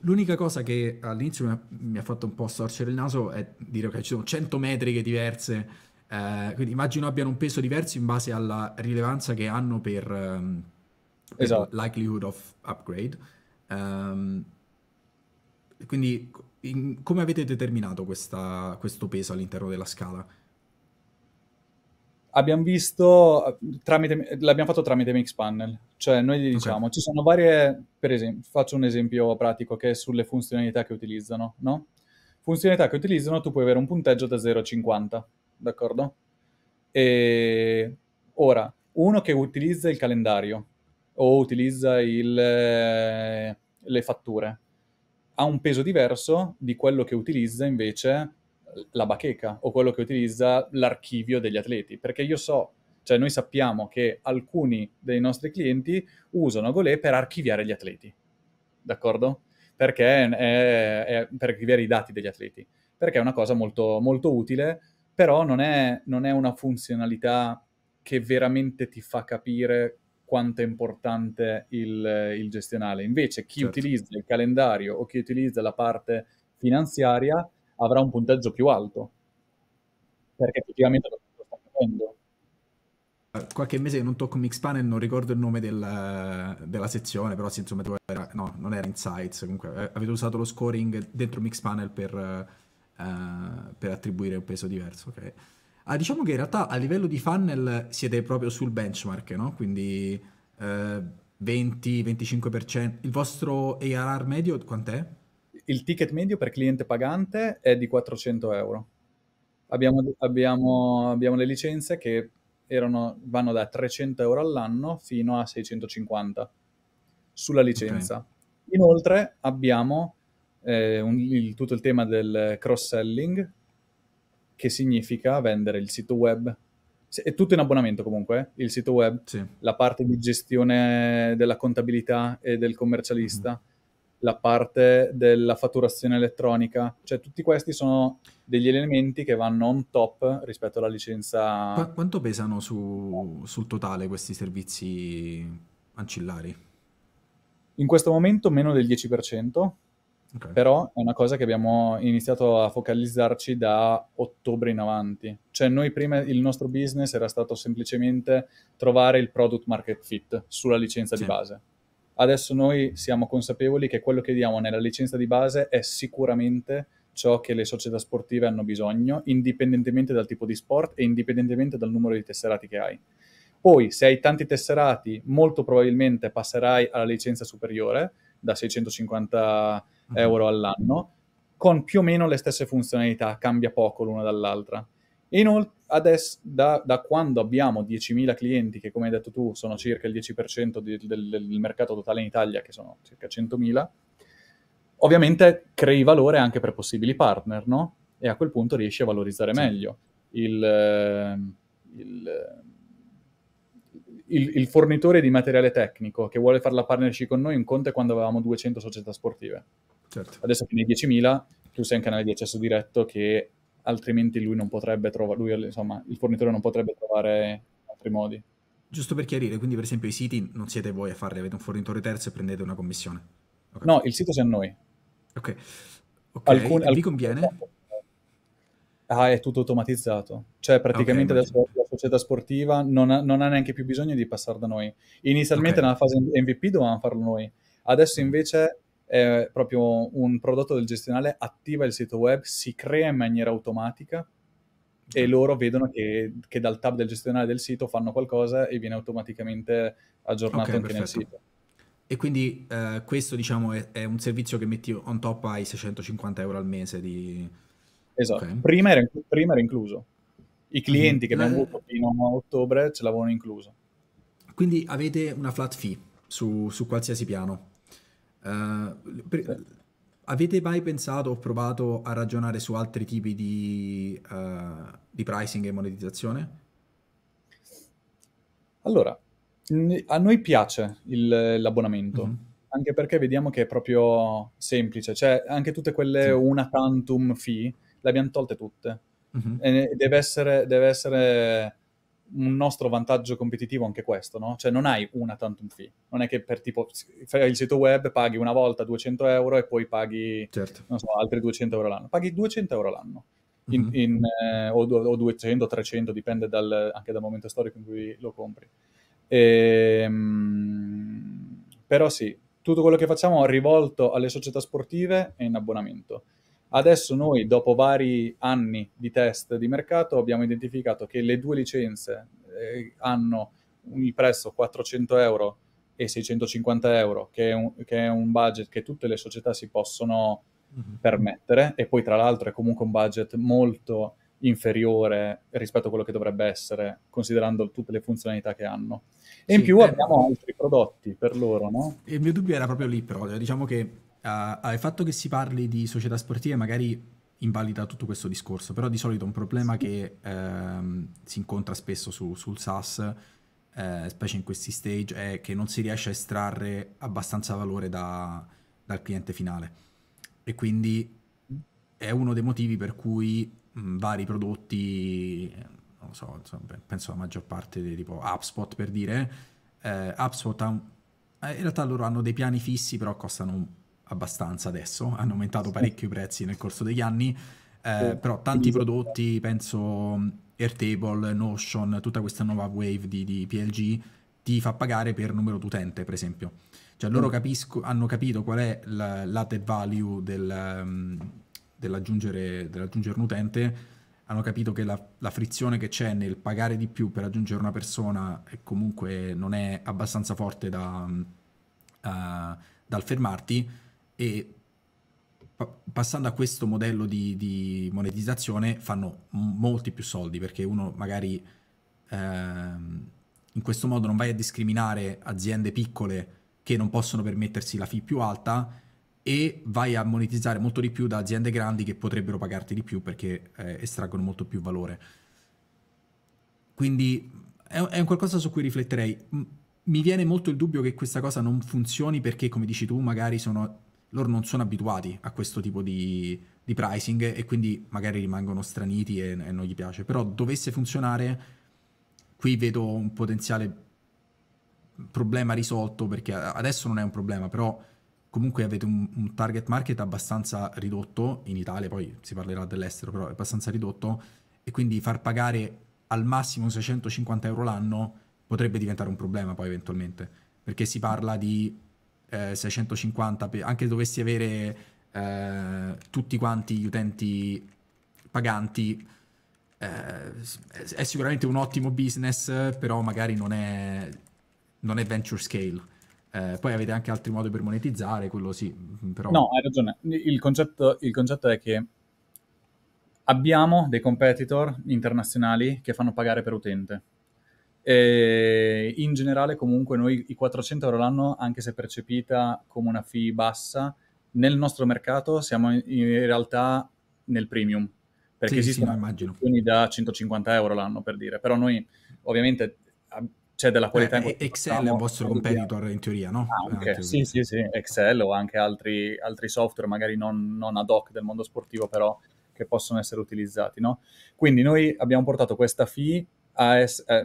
A: L'unica cosa che all'inizio mi ha, fatto un po' storcere il naso è dire che ci sono 100 metriche diverse, eh, quindi immagino abbiano un peso diverso in base alla rilevanza che hanno per, ehm, esatto. likelihood of upgrade. Um, quindi in, come avete determinato questa, questo peso all'interno della scala?
B: Abbiamo visto eh, l'abbiamo fatto tramite Mixpanel, cioè noi diciamo okay. ci sono varie, per esempio, faccio un esempio pratico che è sulle funzionalità che utilizzano, no? Funzionalità che utilizzano, tu puoi avere un punteggio da 0 a 50, d'accordo? E ora, uno che utilizza il calendario, o utilizza il, eh, le fatture, ha un peso diverso di quello che utilizza invece la bacheca o quello che utilizza l'archivio degli atleti, perché io so, cioè noi sappiamo che alcuni dei nostri clienti usano Golé per archiviare gli atleti, d'accordo? Perché è, è per archiviare i dati degli atleti, perché è una cosa molto, molto utile, però non è, non è una funzionalità che veramente ti fa capire quanto è importante il, il gestionale. Invece chi certo. utilizza il calendario o chi utilizza la parte finanziaria avrà un punteggio più alto,
A: perché effettivamente lo sta facendo. Eh, qualche mese che non tocco Mixpanel, non ricordo il nome del, della sezione, però sì, insomma, era, no, non era Insights, comunque eh, avete usato lo scoring dentro Mixpanel per, uh, per attribuire un peso diverso, ok? Ah, diciamo che in realtà a livello di funnel siete proprio sul benchmark, no? Quindi eh, 20-25%. Il vostro ARR
B: medio quant'è? Il ticket medio per cliente pagante è di 400 euro. Abbiamo, abbiamo, abbiamo le licenze che erano, vanno da 300 euro all'anno fino a 650 sulla licenza. Okay. Inoltre abbiamo eh, un, il, tutto il tema del cross-selling che significa vendere il sito web. È tutto in abbonamento comunque, eh, il sito web, sì. la parte di gestione della contabilità e del commercialista, mm. la parte della fatturazione elettronica, cioè tutti questi sono degli elementi che vanno on top rispetto alla licenza. Qu-
A: quanto pesano su, sul totale questi servizi ancillari? In questo momento meno del
B: 10%, Okay. Però è una cosa che abbiamo iniziato a focalizzarci da ottobre in avanti. Cioè noi prima il nostro business era stato semplicemente trovare il product market fit sulla licenza sì. di base. Adesso noi siamo consapevoli che quello che diamo nella licenza di base è sicuramente ciò che le società sportive hanno bisogno, indipendentemente dal tipo di sport e indipendentemente dal numero di tesserati che hai. Poi, se hai tanti tesserati, molto probabilmente passerai alla licenza superiore da 650 Mm-hmm. euro all'anno, con più o meno le stesse funzionalità, cambia poco l'una dall'altra. Inoltre, adesso, da, da, quando abbiamo 10.000 clienti, che come hai detto tu sono circa il 10% di, del, del, mercato totale in Italia, che sono circa 100.000, ovviamente crei valore anche per possibili partner, no? E a quel punto riesci a valorizzare sì. meglio il, il, il, il, fornitore di materiale tecnico che vuole fare la partnership con noi, un conto è quando avevamo 200 società sportive Certo. Adesso che nei 10.000 tu sei un canale di accesso diretto che altrimenti lui non potrebbe trovare, insomma, il fornitore non potrebbe trovare altri modi.
A: Giusto per chiarire, quindi per esempio i siti non siete voi a farli, avete un fornitore terzo e prendete una commissione. Okay. No, il sito a noi. Ok. okay. Alcune, alcune, vi conviene? Ah,
B: è tutto automatizzato. Cioè, praticamente ah, okay, adesso la società sportiva non ha, non ha, neanche più bisogno di passare da noi. Inizialmente nella fase MVP dovevamo farlo noi, adesso mm. invece è proprio un prodotto del gestionale attiva il sito web, si crea in maniera automatica e loro vedono che, che dal tab del gestionale del sito fanno qualcosa e viene
A: automaticamente aggiornato okay, anche perfetto. nel sito. E quindi eh, questo diciamo è, è, un servizio che metti on top ai 650 euro al mese di... Esatto, okay. prima, era, prima, era, incluso. I clienti mm. che mm-hmm. abbiamo avuto
B: fino a ottobre ce l'avevano incluso.
A: Quindi avete una flat fee su, su qualsiasi piano? Eh, per, avete mai pensato o provato a ragionare su altri tipi di, uh, di pricing e monetizzazione? Allora,
B: a noi piace il, l'abbonamento. Mm-hmm. Anche perché vediamo che è proprio semplice, cioè anche tutte quelle sì. una tantum fee le abbiamo tolte tutte. Mm-hmm. deve essere, deve essere un nostro vantaggio competitivo anche questo, no? Cioè non hai una tantum fee, non è che per tipo fai il sito web, paghi una volta 200 euro e poi paghi certo. non so, altri 200 euro l'anno, paghi 200 euro l'anno. In, mm-hmm. in, eh, o, o, 200, 300, dipende dal, anche dal momento storico in cui lo compri. E, ehm, però sì, tutto quello che facciamo è rivolto alle società sportive e in abbonamento. Adesso noi, dopo vari anni di test di mercato, abbiamo identificato che le due licenze eh, hanno un prezzo 400 euro e 650 euro, che è, un, che è un budget che tutte le società si possono mm-hmm. permettere, e poi tra l'altro è comunque un budget molto inferiore rispetto a quello che dovrebbe essere, considerando tutte le funzionalità che hanno. E sì, in più eh, abbiamo
A: altri prodotti per loro, no? Il mio dubbio era proprio lì, però diciamo che eh, al fatto che si parli di società sportive magari invalida tutto questo discorso, però di solito un problema che ehm, si incontra spesso su, sul SaaS, eh, specie in questi stage, è che non si riesce a estrarre abbastanza valore da, dal cliente finale. E quindi è uno dei motivi per cui mh, vari prodotti, non lo so, insomma, penso la maggior parte dei tipo HubSpot per dire, eh, HubSpot ha eh, in realtà loro hanno dei piani fissi, però costano abbastanza adesso, hanno aumentato parecchio i prezzi nel corso degli anni, eh, però tanti prodotti, penso Airtable, Notion, tutta questa nuova wave di, di PLG ti fa pagare per numero d'utente, per esempio. Cioè loro mm. capisco, hanno capito qual è la, l'added value del, ehm, dell'aggiungere, dell'aggiungere, un utente, hanno capito che la, la, frizione che c'è nel pagare di più per aggiungere una persona comunque non è abbastanza forte da, uh, dal fermarti e passando a questo modello di, di, monetizzazione fanno molti più soldi perché uno magari ehm, in questo modo non vai a discriminare aziende piccole che non possono permettersi la fee più alta e vai a monetizzare molto di più da aziende grandi che potrebbero pagarti di più perché eh, estraggono molto più valore. Quindi è un qualcosa su cui rifletterei. Mi viene molto il dubbio che questa cosa non funzioni perché, come dici tu, magari sono loro non sono abituati a questo tipo di, di pricing e quindi magari rimangono straniti e, e, non gli piace. Però dovesse funzionare, qui vedo un potenziale problema risolto perché adesso non è un problema, però comunque avete un, un target market abbastanza ridotto in Italia, poi si parlerà dell'estero, però è abbastanza ridotto e quindi far pagare al massimo 650 euro l'anno potrebbe diventare un problema poi eventualmente perché si parla di eh, 650, anche se dovessi avere eh, tutti quanti gli utenti paganti, eh, è sicuramente un ottimo business, però magari non è, non è venture scale. Eh, poi avete anche altri modi per monetizzare, quello sì. Mm, però... No,
B: hai ragione. Il concetto, il concetto, è che
A: abbiamo dei
B: competitor internazionali che fanno pagare per utente. E in generale comunque noi i 400 euro l'anno, anche se percepita come una fee bassa, nel nostro mercato siamo in realtà nel premium,
A: perché sì, esistono sì,
B: alcuni da 150 euro l'anno per dire, però noi ovviamente c'è della qualità. Eh, eh Excel facciamo, è un vostro competitor
A: in teoria, no? Anche, ah, ah, sì, sì, sì,
B: Excel o anche altri, altri software magari non, non, ad hoc del mondo sportivo, però che possono essere utilizzati, no? Quindi noi abbiamo portato questa fee a, es- eh,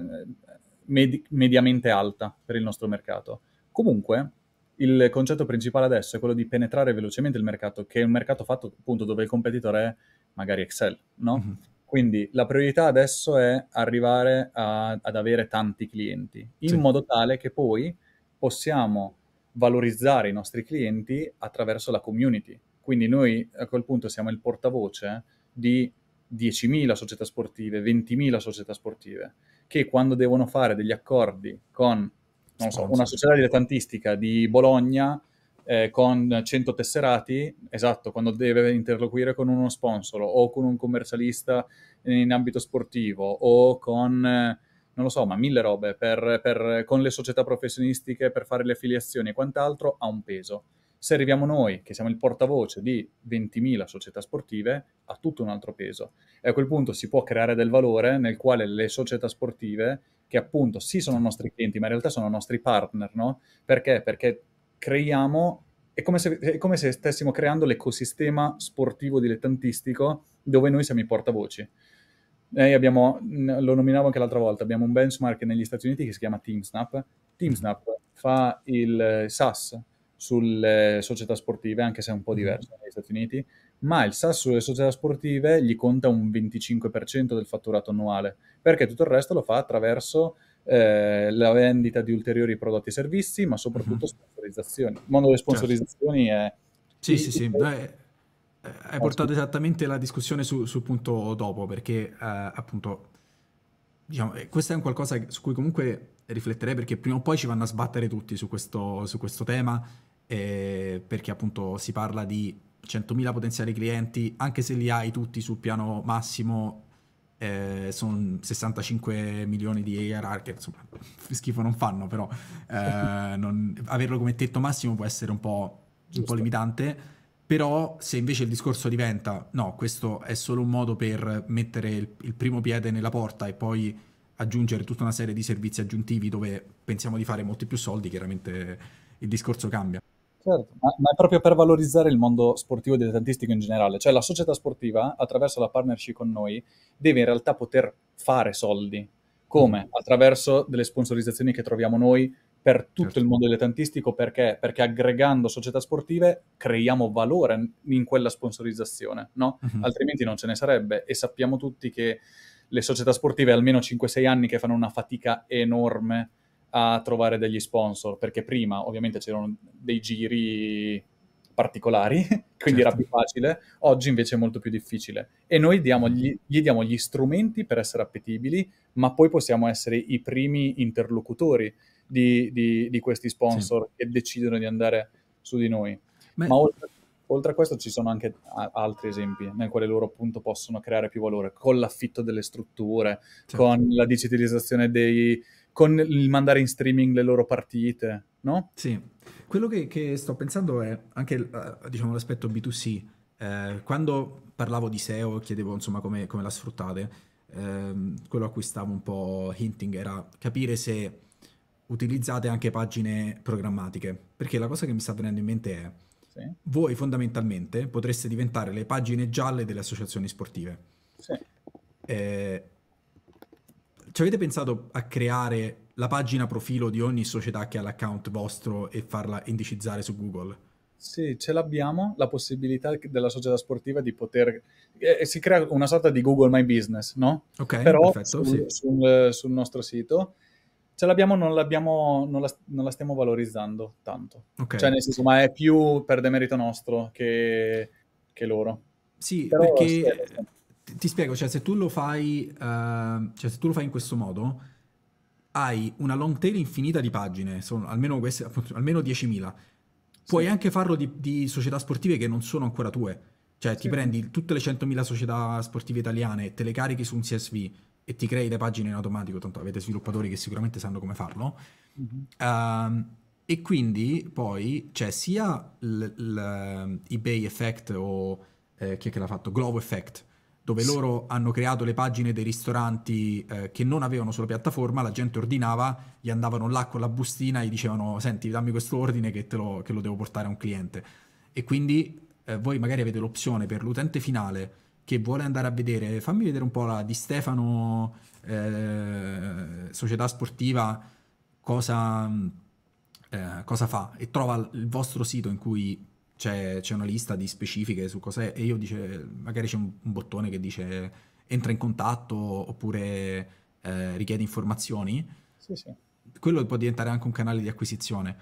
B: med- mediamente alta per il nostro mercato. Comunque, il concetto principale adesso è quello di penetrare velocemente il mercato, che è un mercato fatto appunto dove il competitore è magari Excel, no? Mm-hmm. Quindi la priorità adesso è arrivare a, ad avere tanti clienti, in sì. modo tale che poi possiamo valorizzare i nostri clienti attraverso la community. Quindi noi a quel punto siamo il portavoce di 10.000 società sportive, 20.000 società sportive che quando devono fare degli accordi con so, una società dilettantistica di Bologna eh, con 100 tesserati, esatto, quando deve interloquire con uno sponsor o con un commercialista in ambito sportivo o con, eh, non lo so, ma mille robe per, per, con le società professionistiche per fare le affiliazioni e quant'altro, ha un peso. Se arriviamo noi, che siamo il portavoce di 20.000 società sportive, ha tutto un altro peso. E a quel punto si può creare del valore nel quale le società sportive, che appunto sì sono nostri clienti, ma in realtà sono nostri partner, no? Perché? Perché creiamo è come, se, è come, se, stessimo creando l'ecosistema sportivo dilettantistico dove noi siamo i portavoci. Noi abbiamo, lo nominavo anche l'altra volta, abbiamo un benchmark negli Stati Uniti che si chiama TeamSnap. TeamSnap fa il eh, SAS, sulle società sportive, anche se è un po' mm-hmm. diverso negli Stati Uniti, ma il SAS sulle società sportive gli conta un 25% del fatturato annuale, perché tutto il resto lo fa attraverso eh, la vendita di ulteriori prodotti e servizi, ma soprattutto uh-huh.
A: sponsorizzazioni. Il
B: mondo delle certo. sponsorizzazioni è... Sì, sì, sì. Beh, eh,
A: hai portato esattamente la discussione sul punto dopo, perché eh, appunto diciamo, eh, questo è un qualcosa su cui comunque rifletterei perché prima o poi ci vanno a sbattere tutti su questo, su questo tema eh, perché appunto si parla di 100.000 potenziali clienti, anche se li hai tutti sul piano massimo eh, sono 65 milioni di ARR che insomma schifo non fanno però eh, non, averlo come tetto massimo può essere un po', un po limitante però se invece il discorso diventa no, questo è solo un modo per mettere il, il, primo piede nella porta e poi aggiungere tutta una serie di servizi aggiuntivi dove pensiamo di fare molti più soldi, chiaramente il discorso cambia.
B: Certo, ma, ma è proprio per valorizzare il mondo sportivo e dilettantistico in generale, cioè la società sportiva attraverso la partnership con noi deve in realtà poter fare soldi. Come? Mm. Attraverso delle sponsorizzazioni che troviamo noi, per tutto certo. il mondo dilettantistico perché? perché? aggregando società sportive creiamo valore in quella sponsorizzazione, no? uh-huh. altrimenti non ce ne sarebbe e sappiamo tutti che le società sportive almeno 5-6 anni che fanno una fatica enorme a trovare degli sponsor perché prima ovviamente c'erano dei giri particolari, quindi certo. era più facile, oggi invece è molto più difficile. E noi diamo mhm. gli, gli, diamo gli strumenti per essere appetibili, ma poi possiamo essere i primi interlocutori di, di, di questi sponsor sì. che decidono di andare su di noi. Beh. Ma oltre, oltre, a questo ci sono anche a- altri esempi nel quale loro appunto possono creare più valore con l'affitto delle strutture, certo. con la digitalizzazione dei, con il mandare in streaming le loro partite,
A: no? Sì, quello che, che sto pensando è anche eh, diciamo, l'aspetto B2C. Eh, quando parlavo di SEO, chiedevo insomma come, come la sfruttate, eh, quello a cui stavo un po' hinting era capire se utilizzate anche pagine programmatiche, perché la cosa che mi sta venendo in mente è sì. voi fondamentalmente potreste diventare le pagine gialle delle associazioni sportive. Sì. Eh, ci avete pensato a creare la pagina profilo di ogni società che ha l'account vostro e farla indicizzare su Google? Sì, ce l'abbiamo,
B: la possibilità della società sportiva di poter... Eh, eh, si crea una sorta di Google My Business, no? Ok, Però perfetto, sul, sì. sul, sul nostro sito ce l'abbiamo, non l'abbiamo, non la, non la stiamo valorizzando tanto. Okay. Cioè, nel senso, ma è più per demerito nostro che, che loro.
A: Sì, Però perché spero. Eh, ti spiego, cioè, se tu lo fai, uh, cioè, se tu lo fai in questo modo, hai una long tail infinita di pagine, sono almeno, queste, appunto, almeno 10.000. Puoi sì. anche farlo di, di, società sportive che non sono ancora tue. Cioè, sì. ti prendi tutte le 100.000 società sportive italiane, te le carichi su un CSV, e ti crei le pagine in automatico, tanto avete sviluppatori che sicuramente sanno come farlo. Mm-hmm. Um, e quindi poi c'è sia l'eBay Effect o eh, chi è che l'ha fatto? Globo Effect, dove sì. loro hanno creato le pagine dei ristoranti eh, che non avevano sulla piattaforma, la gente ordinava, gli andavano là con la bustina e gli dicevano senti dammi questo ordine che, lo, che lo, devo portare a un cliente. E quindi eh, voi magari avete l'opzione per l'utente finale che vuole andare a vedere, fammi vedere un po' la di Stefano, eh, società sportiva, cosa, mm, eh, cosa, fa e trova il vostro sito in cui c'è, c'è, una lista di specifiche su cos'è e io dice, magari c'è un, un bottone che dice entra in contatto oppure eh, richiede informazioni. Sì, sì. Quello può diventare anche un canale di acquisizione.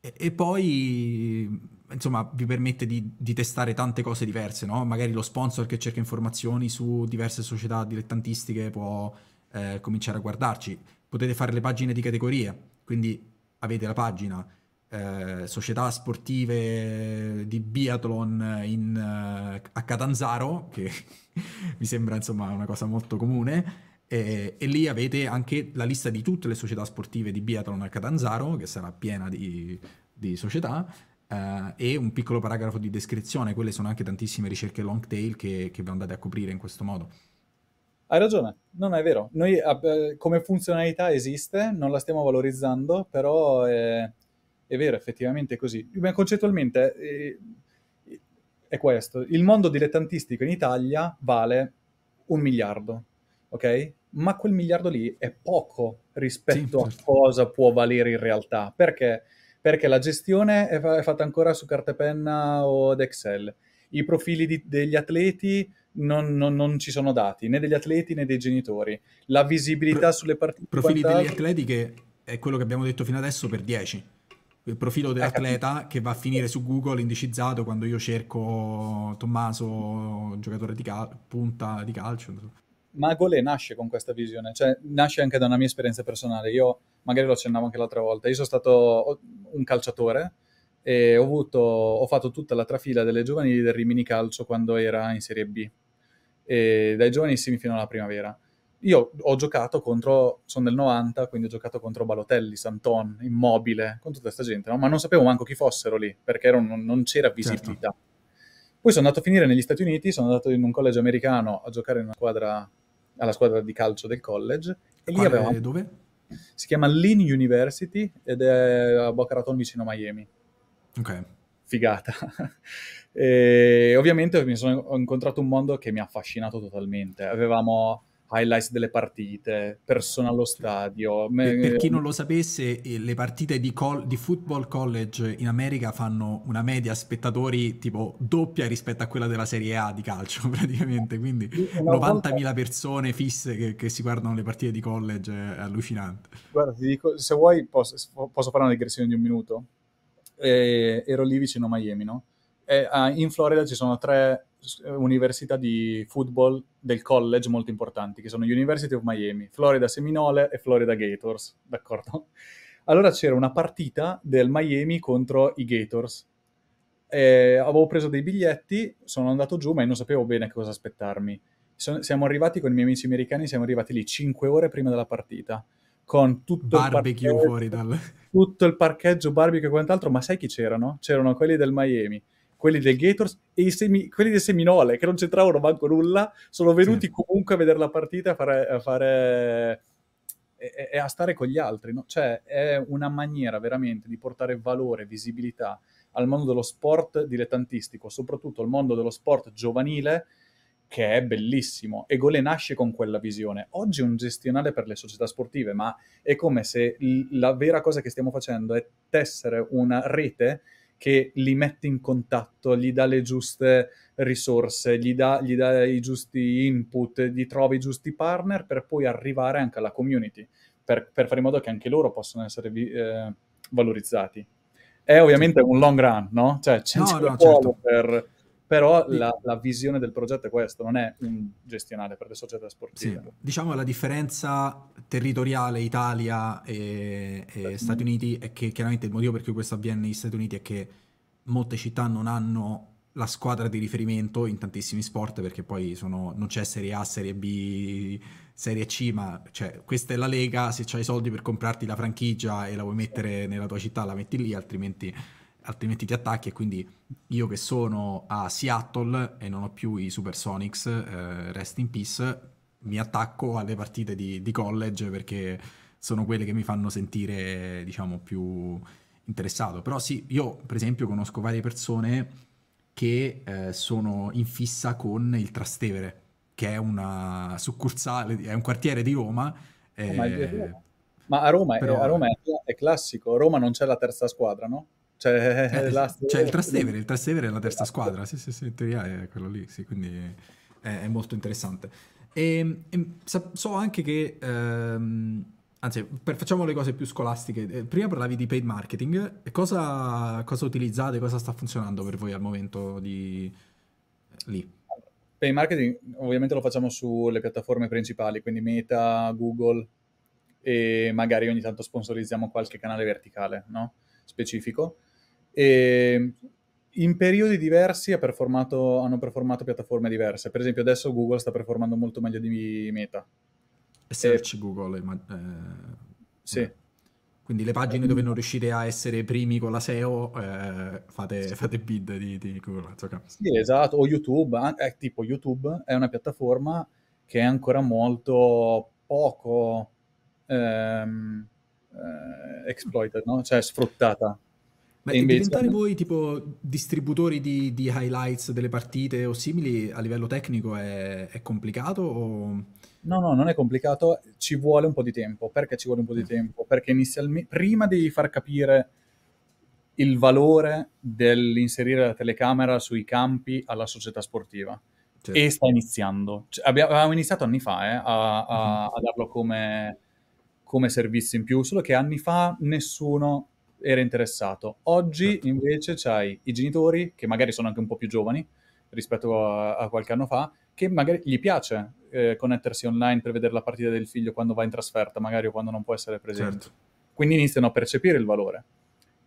A: e, e poi insomma, vi permette di, di, testare tante cose diverse, no? Magari lo sponsor che cerca informazioni su diverse società dilettantistiche può eh, cominciare a guardarci. Potete fare le pagine di categorie, quindi avete la pagina eh, società sportive di biathlon in, eh, a Catanzaro, che mi sembra insomma una cosa molto comune, e, e, lì avete anche la lista di tutte le società sportive di biathlon a Catanzaro, che sarà piena di, di società, Uh, e un piccolo paragrafo di descrizione, quelle sono anche tantissime ricerche long tail che, che vi andate a coprire in questo modo.
B: Hai ragione, non è vero. Noi ab- eh, come funzionalità esiste, non la stiamo valorizzando, però è, è vero, effettivamente è così. Ma concettualmente è, eh, è, questo. Il mondo dilettantistico in Italia vale un miliardo, ok? Ma quel miliardo lì è poco rispetto sì, certo. a cosa può valere in realtà, perché perché la gestione è, fa- è fatta ancora su carta e penna o ad Excel. I profili di- degli atleti non, non, non, ci sono dati, né degli atleti né dei genitori. La visibilità Pro- sulle partite... I profili quant'altro... degli
A: atleti che è quello che abbiamo detto fino adesso per 10. Il profilo dell'atleta eh, che va a finire su Google indicizzato quando io cerco Tommaso, giocatore di cal- punta di calcio.
B: Magole nasce con questa visione, cioè nasce anche da una mia esperienza personale. Io magari lo accennavo anche l'altra volta. Io sono stato un calciatore e ho, avuto, ho fatto tutta la trafila delle giovanili del Rimini Calcio quando era in Serie B, e dai giovanissimi fino alla primavera. Io ho giocato contro, sono del 90, quindi ho giocato contro Balotelli, Santon, Immobile, con tutta questa gente, no? ma non sapevo manco chi fossero lì, perché non, non c'era visibilità. Certo poi sono andato a finire negli Stati Uniti, sono andato in un college americano a giocare squadra, alla squadra di calcio del college. E lì avevo... dove? Si chiama Lean University ed è a Boca Raton vicino a Miami. Ok. Figata. e ovviamente mi sono, ho incontrato un mondo che mi ha affascinato totalmente. Avevamo highlights delle partite, persone allo stadio. Per, per chi non lo
A: sapesse, eh, le partite di, col- di, football college in America fanno una media spettatori tipo doppia rispetto a quella della Serie A di calcio, praticamente. Quindi 90.000 persone fisse che, che, si guardano le partite di college è allucinante.
B: Guarda, ti dico, se vuoi posso, posso fare un'agressione di un minuto? Eh, ero lì vicino a Miami, no? E, ah, in Florida ci sono tre eh, università di football del college molto importanti, che sono University of Miami, Florida Seminole e Florida Gators, d'accordo? Allora c'era una partita del Miami contro i Gators. E avevo preso dei biglietti, sono andato giù, ma non sapevo bene cosa aspettarmi. Sono, siamo arrivati con i miei amici americani, siamo arrivati lì 5 ore prima della partita, con tutto barbecue il fuori dal... tutto il parcheggio, barbecue e quant'altro, ma sai chi c'erano? C'erano quelli del Miami quelli del Gators e semi, quelli del Seminole, che non c'entravano manco nulla, sono venuti sì. comunque a vedere la partita, a fare... A fare e, a stare con gli altri, no? cioè è una maniera veramente di portare valore, visibilità al mondo dello sport dilettantistico, soprattutto al mondo dello sport giovanile, che è bellissimo e Gole nasce con quella visione. Oggi è un gestionale per le società sportive, ma è come se la vera cosa che stiamo facendo è tessere una rete che li mette in contatto, gli dà le giuste risorse, gli dà, gli dà i giusti input, gli trova i giusti partner per poi arrivare anche alla community, per, per fare in modo che anche loro possano essere eh, valorizzati. È ovviamente un long run, no? Cioè, c'è no, no, certo. per però la, la, visione del progetto è questa, non è un gestionale per le società sportive.
A: Sì. Diciamo la differenza territoriale Italia e, e sì. Stati mm. Uniti è che chiaramente il motivo per cui questo avviene negli Stati Uniti è che molte città non hanno la squadra di riferimento in tantissimi sport perché poi sono, non c'è Serie A, Serie B, Serie C, ma cioè, questa è la Lega, se hai i soldi per comprarti la franchigia e la vuoi mettere nella tua città la metti lì, altrimenti altrimenti ti attacchi e quindi io che sono a Seattle e non ho più i Supersonics, eh, rest in peace, mi attacco alle partite di, di, college perché sono quelle che mi fanno sentire, diciamo, più interessato. Però sì, io per esempio conosco varie persone che eh, sono in fissa con il Trastevere, che è una succursale, è un quartiere di Roma. Ah, eh, ma, ma a Roma, però, a Roma è,
B: è classico, a Roma non c'è la terza squadra, no?
A: Cioè, eh, eh, la... cioè il Trastevere, il Trastevere è la terza squadra, sì, sì, sì, in teoria è quello lì, sì, quindi è, è molto interessante. E, ehm, e, ehm, so anche che, ehm, anzi, per, facciamo le cose più scolastiche. Eh, prima parlavi di paid marketing, cosa, cosa utilizzate, cosa sta funzionando per voi al momento di, lì?
B: Pay marketing ovviamente lo facciamo sulle piattaforme principali, quindi Meta, Google e magari ogni tanto sponsorizziamo qualche canale verticale no? specifico. E in periodi diversi ha performato, hanno performato piattaforme diverse. Per esempio, adesso Google sta performando molto meglio
A: di Meta. Search e... Google. Ma, eh... Sì. Eh, quindi le pagine dove non riuscite a essere primi con la SEO, eh, fate, sì. fate, bid di, di Google. Okay. Cioè
B: sì, esatto. O YouTube, eh, tipo YouTube è una piattaforma che è ancora molto poco ehm, eh, exploited, no? cioè sfruttata
A: ma invece... diventare voi tipo distributori di, di, highlights delle partite o simili a livello tecnico è, è complicato o... No, no, non è complicato, ci vuole un po' di tempo.
B: Perché ci vuole un po' di mm. tempo?
A: Perché inizialmente,
B: prima devi far capire il valore dell'inserire la telecamera sui campi alla società sportiva. Certo. E sta iniziando. Cioè, abbiamo iniziato anni fa eh, a, a, a, mm-hmm. darlo come, come servizio in più, solo che anni fa nessuno era interessato. Oggi certo. invece c'hai i genitori, che magari sono anche un po' più giovani rispetto a, a qualche anno fa, che magari gli piace eh, connettersi online per vedere la partita del figlio quando va in trasferta, magari o quando non può essere presente. Certo. Quindi iniziano a percepire il valore.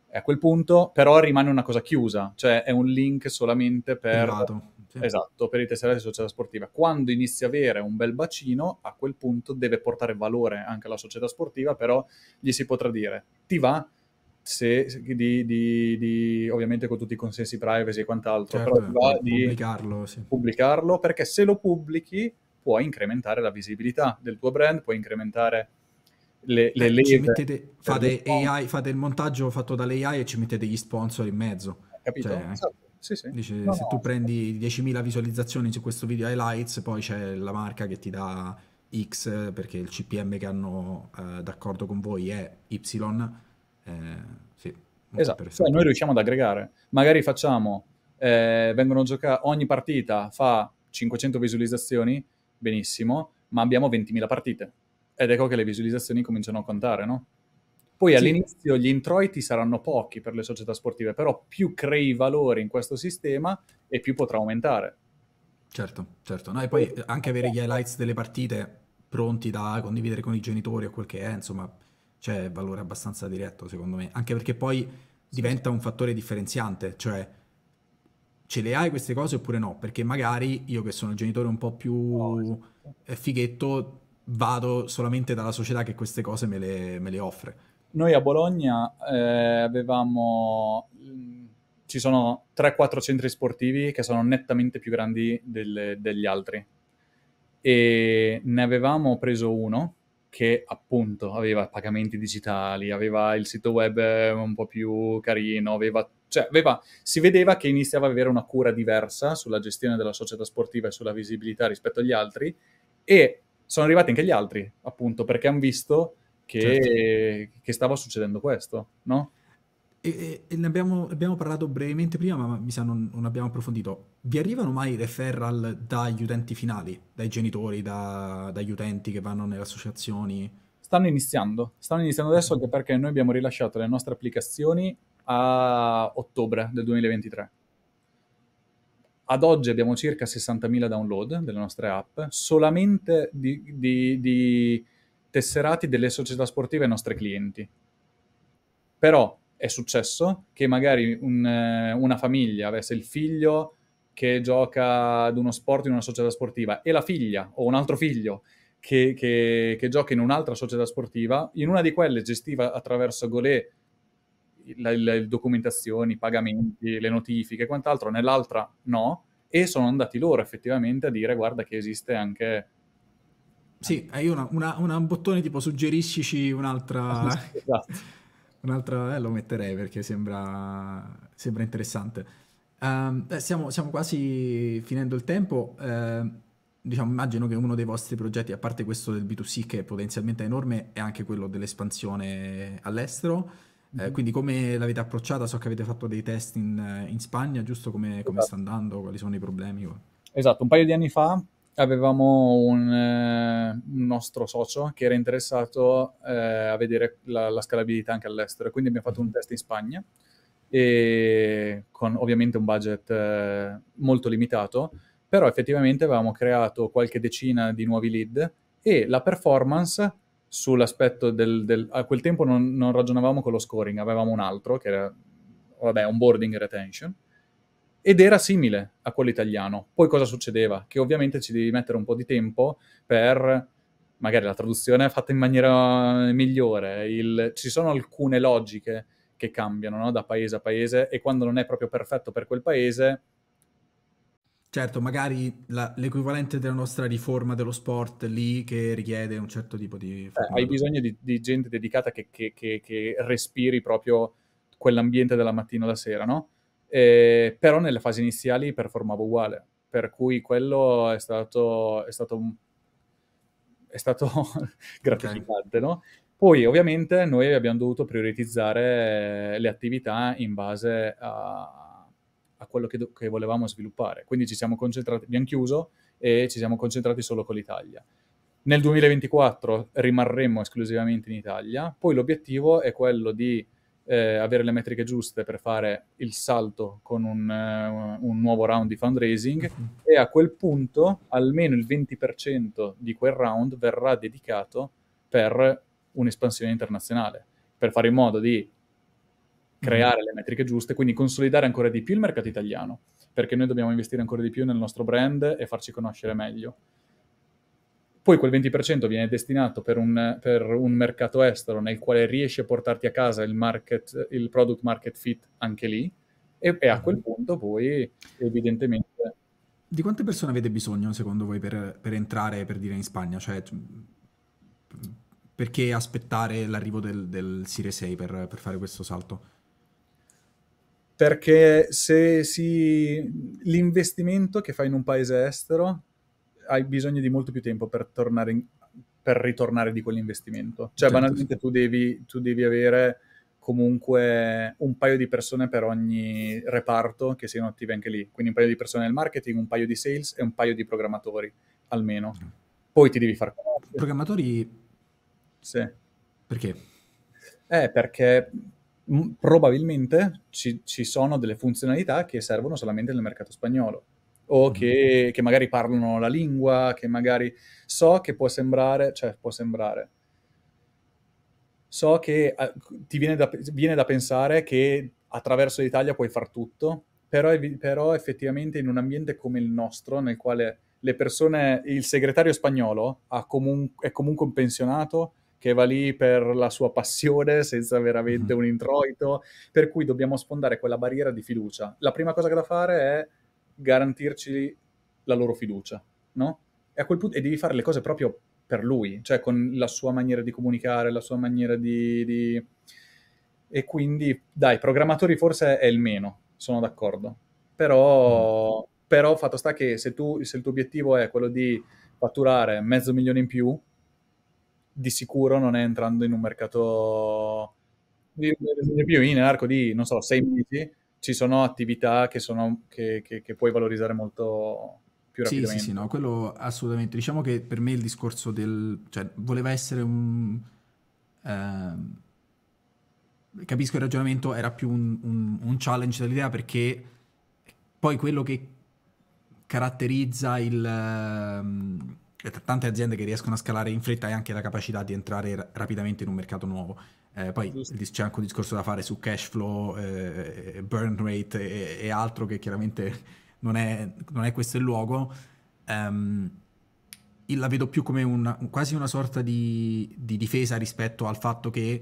B: E a quel punto però rimane una cosa chiusa, cioè è un link solamente per... Privato. Sì. Esatto, per i tesserati di società sportiva. Quando inizia a avere un bel bacino, a quel punto deve portare valore anche alla società sportiva, però gli si potrà dire, ti va, se, di, di, di, ovviamente con tutti i consensi privacy e quant'altro, certo, però va di pubblicarlo, sì. pubblicarlo, perché se lo pubblichi può incrementare la visibilità del tuo brand, puoi incrementare le, le eh, leve. fate,
A: fate, il montaggio fatto dall'AI e ci mettete gli sponsor in mezzo. Capito? Cioè, eh. esatto. Sì, sì. Dice, no, se no, tu no. prendi 10.000 visualizzazioni su questo video highlights, poi c'è la marca che ti dà X perché il CPM che hanno eh, d'accordo con voi è Y eh, sì, esatto, cioè noi riusciamo ad aggregare. Magari facciamo,
B: eh, vengono giocate, ogni partita fa 500 visualizzazioni, benissimo, ma abbiamo 20.000 partite. Ed ecco che le visualizzazioni cominciano a contare, no?
A: Poi sì. all'inizio
B: gli introiti saranno pochi per le società sportive, però più crei valore in questo sistema e più potrà aumentare.
A: Certo, certo. No, e poi eh, anche avere gli highlights delle partite pronti da condividere con i genitori o quel che è, insomma, c'è valore abbastanza diretto secondo me, anche perché poi diventa un fattore differenziante, cioè ce le hai queste cose oppure no, perché magari io che sono il genitore un po' più oh, eh, fighetto vado solamente dalla società che queste cose me le, me le offre. Noi
B: a Bologna eh, avevamo mm, ci sono 3-4 centri sportivi che sono nettamente più grandi del, degli altri. E ne avevamo preso uno che appunto aveva pagamenti digitali, aveva il sito web eh, un po' più carino, aveva, cioè, aveva, si vedeva che iniziava ad avere una cura diversa sulla gestione della società sportiva e sulla visibilità rispetto agli altri e sono arrivati anche gli altri, appunto, perché hanno visto che, certo. che stava succedendo questo,
A: no? E, e ne abbiamo, abbiamo, parlato brevemente prima, ma mi sa non, non, abbiamo approfondito. Vi arrivano mai referral dagli utenti finali, dai genitori, da, dagli utenti che vanno nelle associazioni? Stanno iniziando, stanno iniziando adesso anche perché noi
B: abbiamo rilasciato le nostre applicazioni a ottobre del 2023. Ad oggi abbiamo circa 60.000 download delle nostre app, solamente di, di, di tesserati delle società sportive ai nostri clienti. Però è successo che magari un, eh, una famiglia avesse il figlio che gioca ad uno sport in una società sportiva e la figlia o un altro figlio che, che, che gioca in un'altra società sportiva, in una di quelle gestiva attraverso Golet le, le documentazioni, i pagamenti, le notifiche e quant'altro, nell'altra no, e sono andati loro effettivamente a dire guarda che esiste anche
A: sì, hai una, una, una, un bottone tipo suggeriscici un'altra... Esatto. Un'altra eh, lo metterei perché sembra, sembra interessante. Um, siamo, siamo, quasi finendo il tempo. Eh, diciamo, immagino che uno dei vostri progetti, a parte questo del B2C che è potenzialmente enorme, è anche quello dell'espansione all'estero. Mm-hmm. Eh, mhm. quindi come l'avete approcciata? So che avete fatto dei test in, in Spagna, giusto? Come, come esatto. sta andando? Quali sono i problemi?
B: Esatto, un paio di anni fa
A: avevamo un,
B: eh, un, nostro socio che era interessato eh, a vedere la, la, scalabilità anche all'estero. Quindi abbiamo fatto un mm-hmm. test in Spagna e con ovviamente un budget eh, molto limitato, però effettivamente avevamo creato qualche decina di nuovi lead e la performance sull'aspetto del... del a quel tempo non, non, ragionavamo con lo scoring, avevamo un altro che era, vabbè, boarding retention, ed era simile a quello italiano. Poi cosa succedeva? Che ovviamente ci devi mettere un po' di tempo per magari la traduzione è fatta in maniera migliore, il, ci sono alcune logiche che cambiano no? da paese a paese e quando non è proprio perfetto per quel paese...
A: Certo, magari la, l'equivalente della nostra riforma dello sport lì che richiede un certo tipo di... Eh, hai bisogno
B: di, di, gente dedicata che, che, che, che respiri proprio quell'ambiente della mattina alla sera, no? eh, però nelle fasi iniziali performavo uguale, per cui quello è stato, è stato, è stato gratificante, okay. no? Poi ovviamente noi abbiamo dovuto prioritizzare eh, le attività in base a, a quello che, do, che, volevamo sviluppare, quindi ci siamo concentrati, abbiamo chiuso e ci siamo concentrati solo con l'Italia. Nel 2024 rimarremo esclusivamente in Italia, poi l'obiettivo è quello di eh, avere le metriche giuste per fare il salto con un, uh, un nuovo round di fundraising mhm. e a quel punto almeno il 20% di quel round verrà dedicato per un'espansione internazionale, per fare in modo di creare mhm. le metriche giuste, quindi consolidare ancora di più il mercato italiano, perché noi dobbiamo investire ancora di più nel nostro brand e farci conoscere meglio poi quel 20% viene destinato per un, per un, mercato estero nel quale riesci a portarti a casa il, market, il product market fit anche lì e, e, a quel mhm. punto poi evidentemente...
A: Di quante persone avete bisogno secondo voi per, per entrare, per dire in Spagna? Cioè, perché aspettare l'arrivo del, del Sire 6 per, per fare questo salto?
B: perché se si... l'investimento che fai in un paese estero hai bisogno di molto più tempo per, in, per ritornare di quell'investimento. Cioè, certo, banalmente sì. tu, devi, tu devi avere comunque un paio di persone per ogni reparto che siano attive anche lì. Quindi un paio di persone nel marketing, un paio di sales e un paio di programmatori, almeno. Mm. Poi ti devi far
A: conoscere. Programmatori... Sì. Perché?
B: Eh, perché probabilmente ci, ci sono delle funzionalità che servono solamente nel mercato spagnolo o che, che, magari parlano la lingua, che magari so che può sembrare, cioè può sembrare. So che eh, ti viene da, viene da, pensare che attraverso l'Italia puoi far tutto, però, però effettivamente in un ambiente come il nostro, nel quale le persone, il segretario spagnolo comun- è comunque un pensionato che va lì per la sua passione senza veramente mm-hmm. un introito, per cui dobbiamo sfondare quella barriera di fiducia. La prima cosa che da fare è garantirci la loro fiducia, no? E a quel punto e devi fare le cose proprio per lui, cioè con la sua maniera di comunicare, la sua maniera di... di... E quindi, dai, programmatori forse è il meno, sono d'accordo. Però, mm. però fatto sta che se, tu, se il tuo obiettivo è quello di fatturare mezzo milione in più, di sicuro non è entrando in un mercato
A: di, più in
B: arco di, non so, sei mesi, ci sono attività che, sono, che, che, che puoi valorizzare molto più rapidamente. Sì, sì, sì, no,
A: quello assolutamente. Diciamo che per me il discorso del... cioè, voleva essere un... Eh, capisco il ragionamento, era più un, un, un challenge dell'idea perché poi quello che caratterizza il... Um, tante aziende che riescono a scalare in fretta e anche la capacità di entrare r- rapidamente in un mercato nuovo. Eh, poi c'è anche un discorso da fare su cash flow, eh, eh, eh burn rate e, e, altro che chiaramente non è, non è questo il luogo. Um, la vedo più come una, quasi una sorta di, di, difesa rispetto al fatto che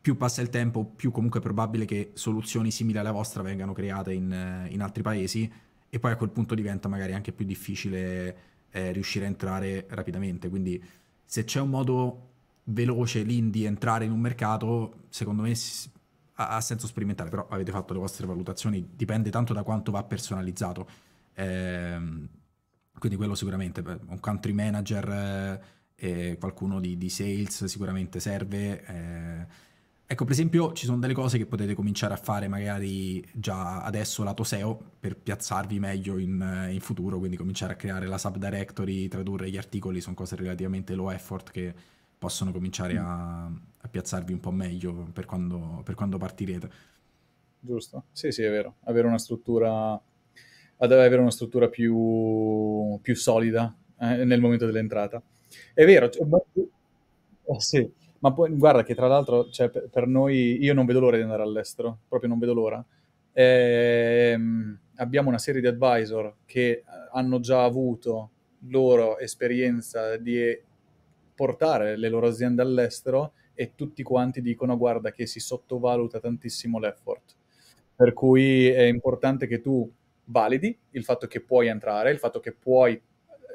A: più passa il tempo, più comunque è probabile che soluzioni simili alla vostra vengano create in, in altri paesi e poi a quel punto diventa magari anche più difficile eh, riuscire a entrare rapidamente. Quindi se c'è un modo veloce lì di entrare in un mercato, secondo me ha, senso sperimentare, però avete fatto le vostre valutazioni, dipende tanto da quanto va personalizzato. Eh, quindi quello sicuramente, un country manager, eh, qualcuno di, di, sales sicuramente serve. Eh, Ecco, per esempio, ci sono delle cose che potete cominciare a fare magari già adesso lato SEO per piazzarvi meglio in, eh, in futuro, quindi cominciare a creare la subdirectory, tradurre gli articoli, sono cose relativamente low effort che possono cominciare a, a piazzarvi un po' meglio per quando, per quando, partirete.
B: Giusto, sì, sì, è vero. Avere una struttura, avere una struttura più, più solida eh, nel momento dell'entrata. È vero, eh, sì ma poi, guarda che tra l'altro, cioè, per, per, noi, io non vedo l'ora di andare all'estero, proprio non vedo l'ora. Ehm, abbiamo una serie di advisor che eh, hanno già avuto loro esperienza di portare le loro aziende all'estero e tutti quanti dicono guarda che si sottovaluta tantissimo l'effort. Per cui è importante che tu validi il fatto che puoi entrare, il fatto che puoi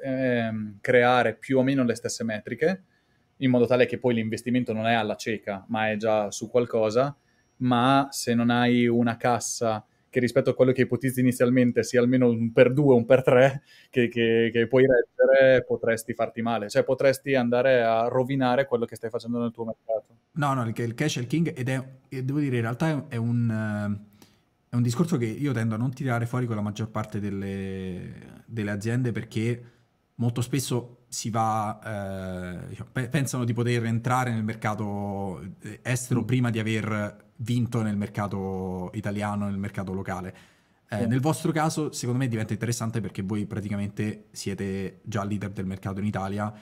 B: ehm, creare più o meno le stesse metriche, in modo tale che poi l'investimento non è alla cieca, ma è già su qualcosa, ma se non hai una cassa che rispetto a quello che ipotizzi inizialmente sia almeno un per due, un per tre, che, che, che puoi reggere, potresti farti male, cioè potresti andare a rovinare quello che stai facendo nel tuo mercato.
A: No, no, il cash è il king ed è, devo dire, in realtà è un... È un discorso che io tendo a non tirare fuori con la maggior parte delle, delle aziende perché molto spesso si va, eh, diciamo, pensano di poter entrare nel mercato eh, estero mm. prima di aver vinto nel mercato italiano, nel mercato locale. Eh, mm. Nel vostro caso, secondo me, diventa interessante perché voi praticamente siete già leader del mercato in Italia,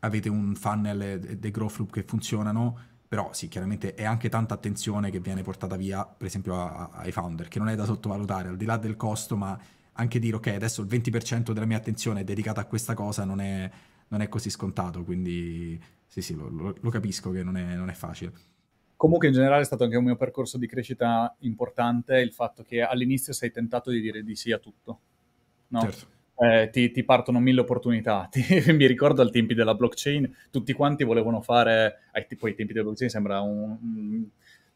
A: avete un funnel dei growth loop che funzionano, però sì, chiaramente è anche tanta attenzione che viene portata via, per esempio, a- ai founder, che non è da sottovalutare, al di là del costo, ma anche dire ok, adesso il 20% della mia attenzione è dedicata a questa cosa non è, non è così scontato, quindi sì sì, lo, lo, lo capisco che non è, non è facile. Comunque in generale è
B: stato anche un mio percorso di crescita importante il fatto che all'inizio sei tentato di dire di sì a tutto. No? Certo. Eh, ti, ti, partono mille opportunità. Ti, mi ricordo al tempi della blockchain, tutti quanti volevano fare, ai, poi ai tempi della blockchain sembra un, un,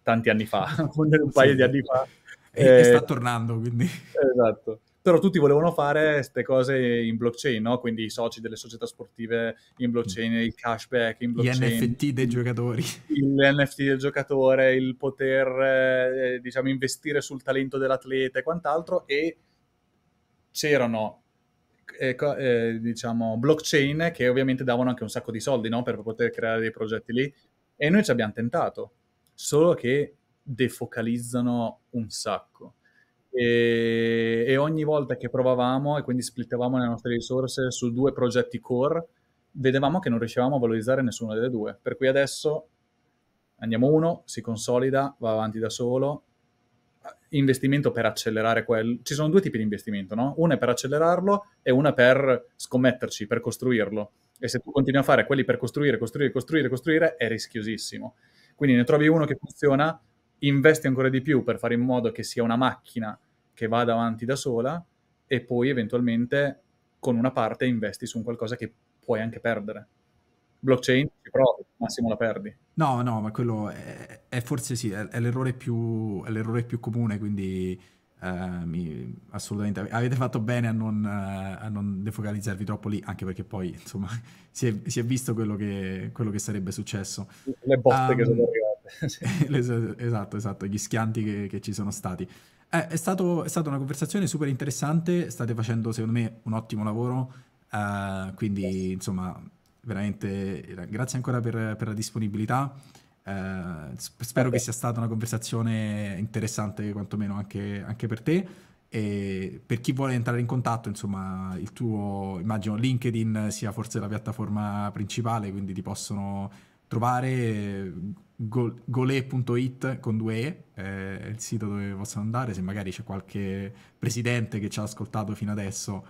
B: tanti anni fa, un, paio sì. di anni fa. E, eh, sta
A: tornando, quindi. Esatto
B: però tutti volevano fare queste cose in blockchain, no? quindi i soci delle società sportive in blockchain, mm. il cashback in blockchain. Gli NFT dei giocatori. L'NFT del giocatore, il poter eh, eh, diciamo, investire sul talento dell'atleta e quant'altro e c'erano eh, eh, diciamo, blockchain che ovviamente davano anche un sacco di soldi no? per poter creare dei progetti lì e noi ci abbiamo tentato, solo che defocalizzano un sacco e, e, ogni volta che provavamo e quindi splittavamo le nostre risorse su due progetti core, vedevamo che non riuscivamo a valorizzare nessuno delle due. Per cui adesso andiamo uno, si consolida, va avanti da solo. Investimento per accelerare quello. Ci sono due tipi di investimento, no? Uno è per accelerarlo e uno è per scommetterci, per costruirlo. E se tu continui a fare quelli per costruire, costruire, costruire, costruire, è rischiosissimo. Quindi ne trovi uno che funziona, investi ancora di più per fare in modo che sia una macchina che vada avanti da sola e poi eventualmente con una parte investi su un qualcosa che puoi anche perdere.
A: Blockchain ci
B: provi, massimo la
A: perdi. No, no, ma quello è, è forse sì, è, è, l'errore più, è, l'errore più, comune, quindi eh, mi, assolutamente avete fatto bene a non, eh, a non, defocalizzarvi troppo lì, anche perché poi insomma si è, si visto quello che, quello che, sarebbe successo. Le botte um, che sono ehm, arrivate. esatto, esatto, gli schianti che, che ci sono stati. Eh, è, stato, è, stata una conversazione super interessante, state facendo secondo me un ottimo lavoro, uh, quindi yes. insomma veramente eh, grazie ancora per, per la disponibilità. Uh, spero okay. che sia stata una conversazione interessante quantomeno anche, anche, per te e per chi vuole entrare in contatto insomma il tuo immagino LinkedIn sia forse la piattaforma principale quindi ti possono trovare eh, gole.it con due E, eh, è il sito dove possono andare, se magari c'è qualche presidente che ci ha ascoltato fino adesso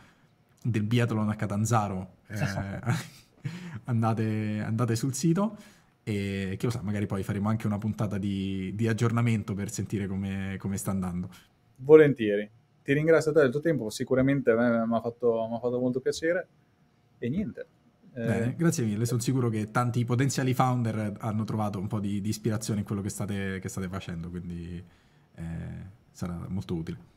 A: del biathlon a Catanzaro, eh, andate, andate, sul sito e che lo sa, magari poi faremo anche una puntata di, di aggiornamento per sentire come, come, sta andando.
B: Volentieri, ti ringrazio te del tuo tempo, sicuramente mi ha fatto, fatto molto piacere e niente Bene, eh,
A: grazie mille, eh. sono sicuro che tanti potenziali founder hanno trovato un po' di, di ispirazione in quello che state, che state facendo, quindi eh, sarà molto utile.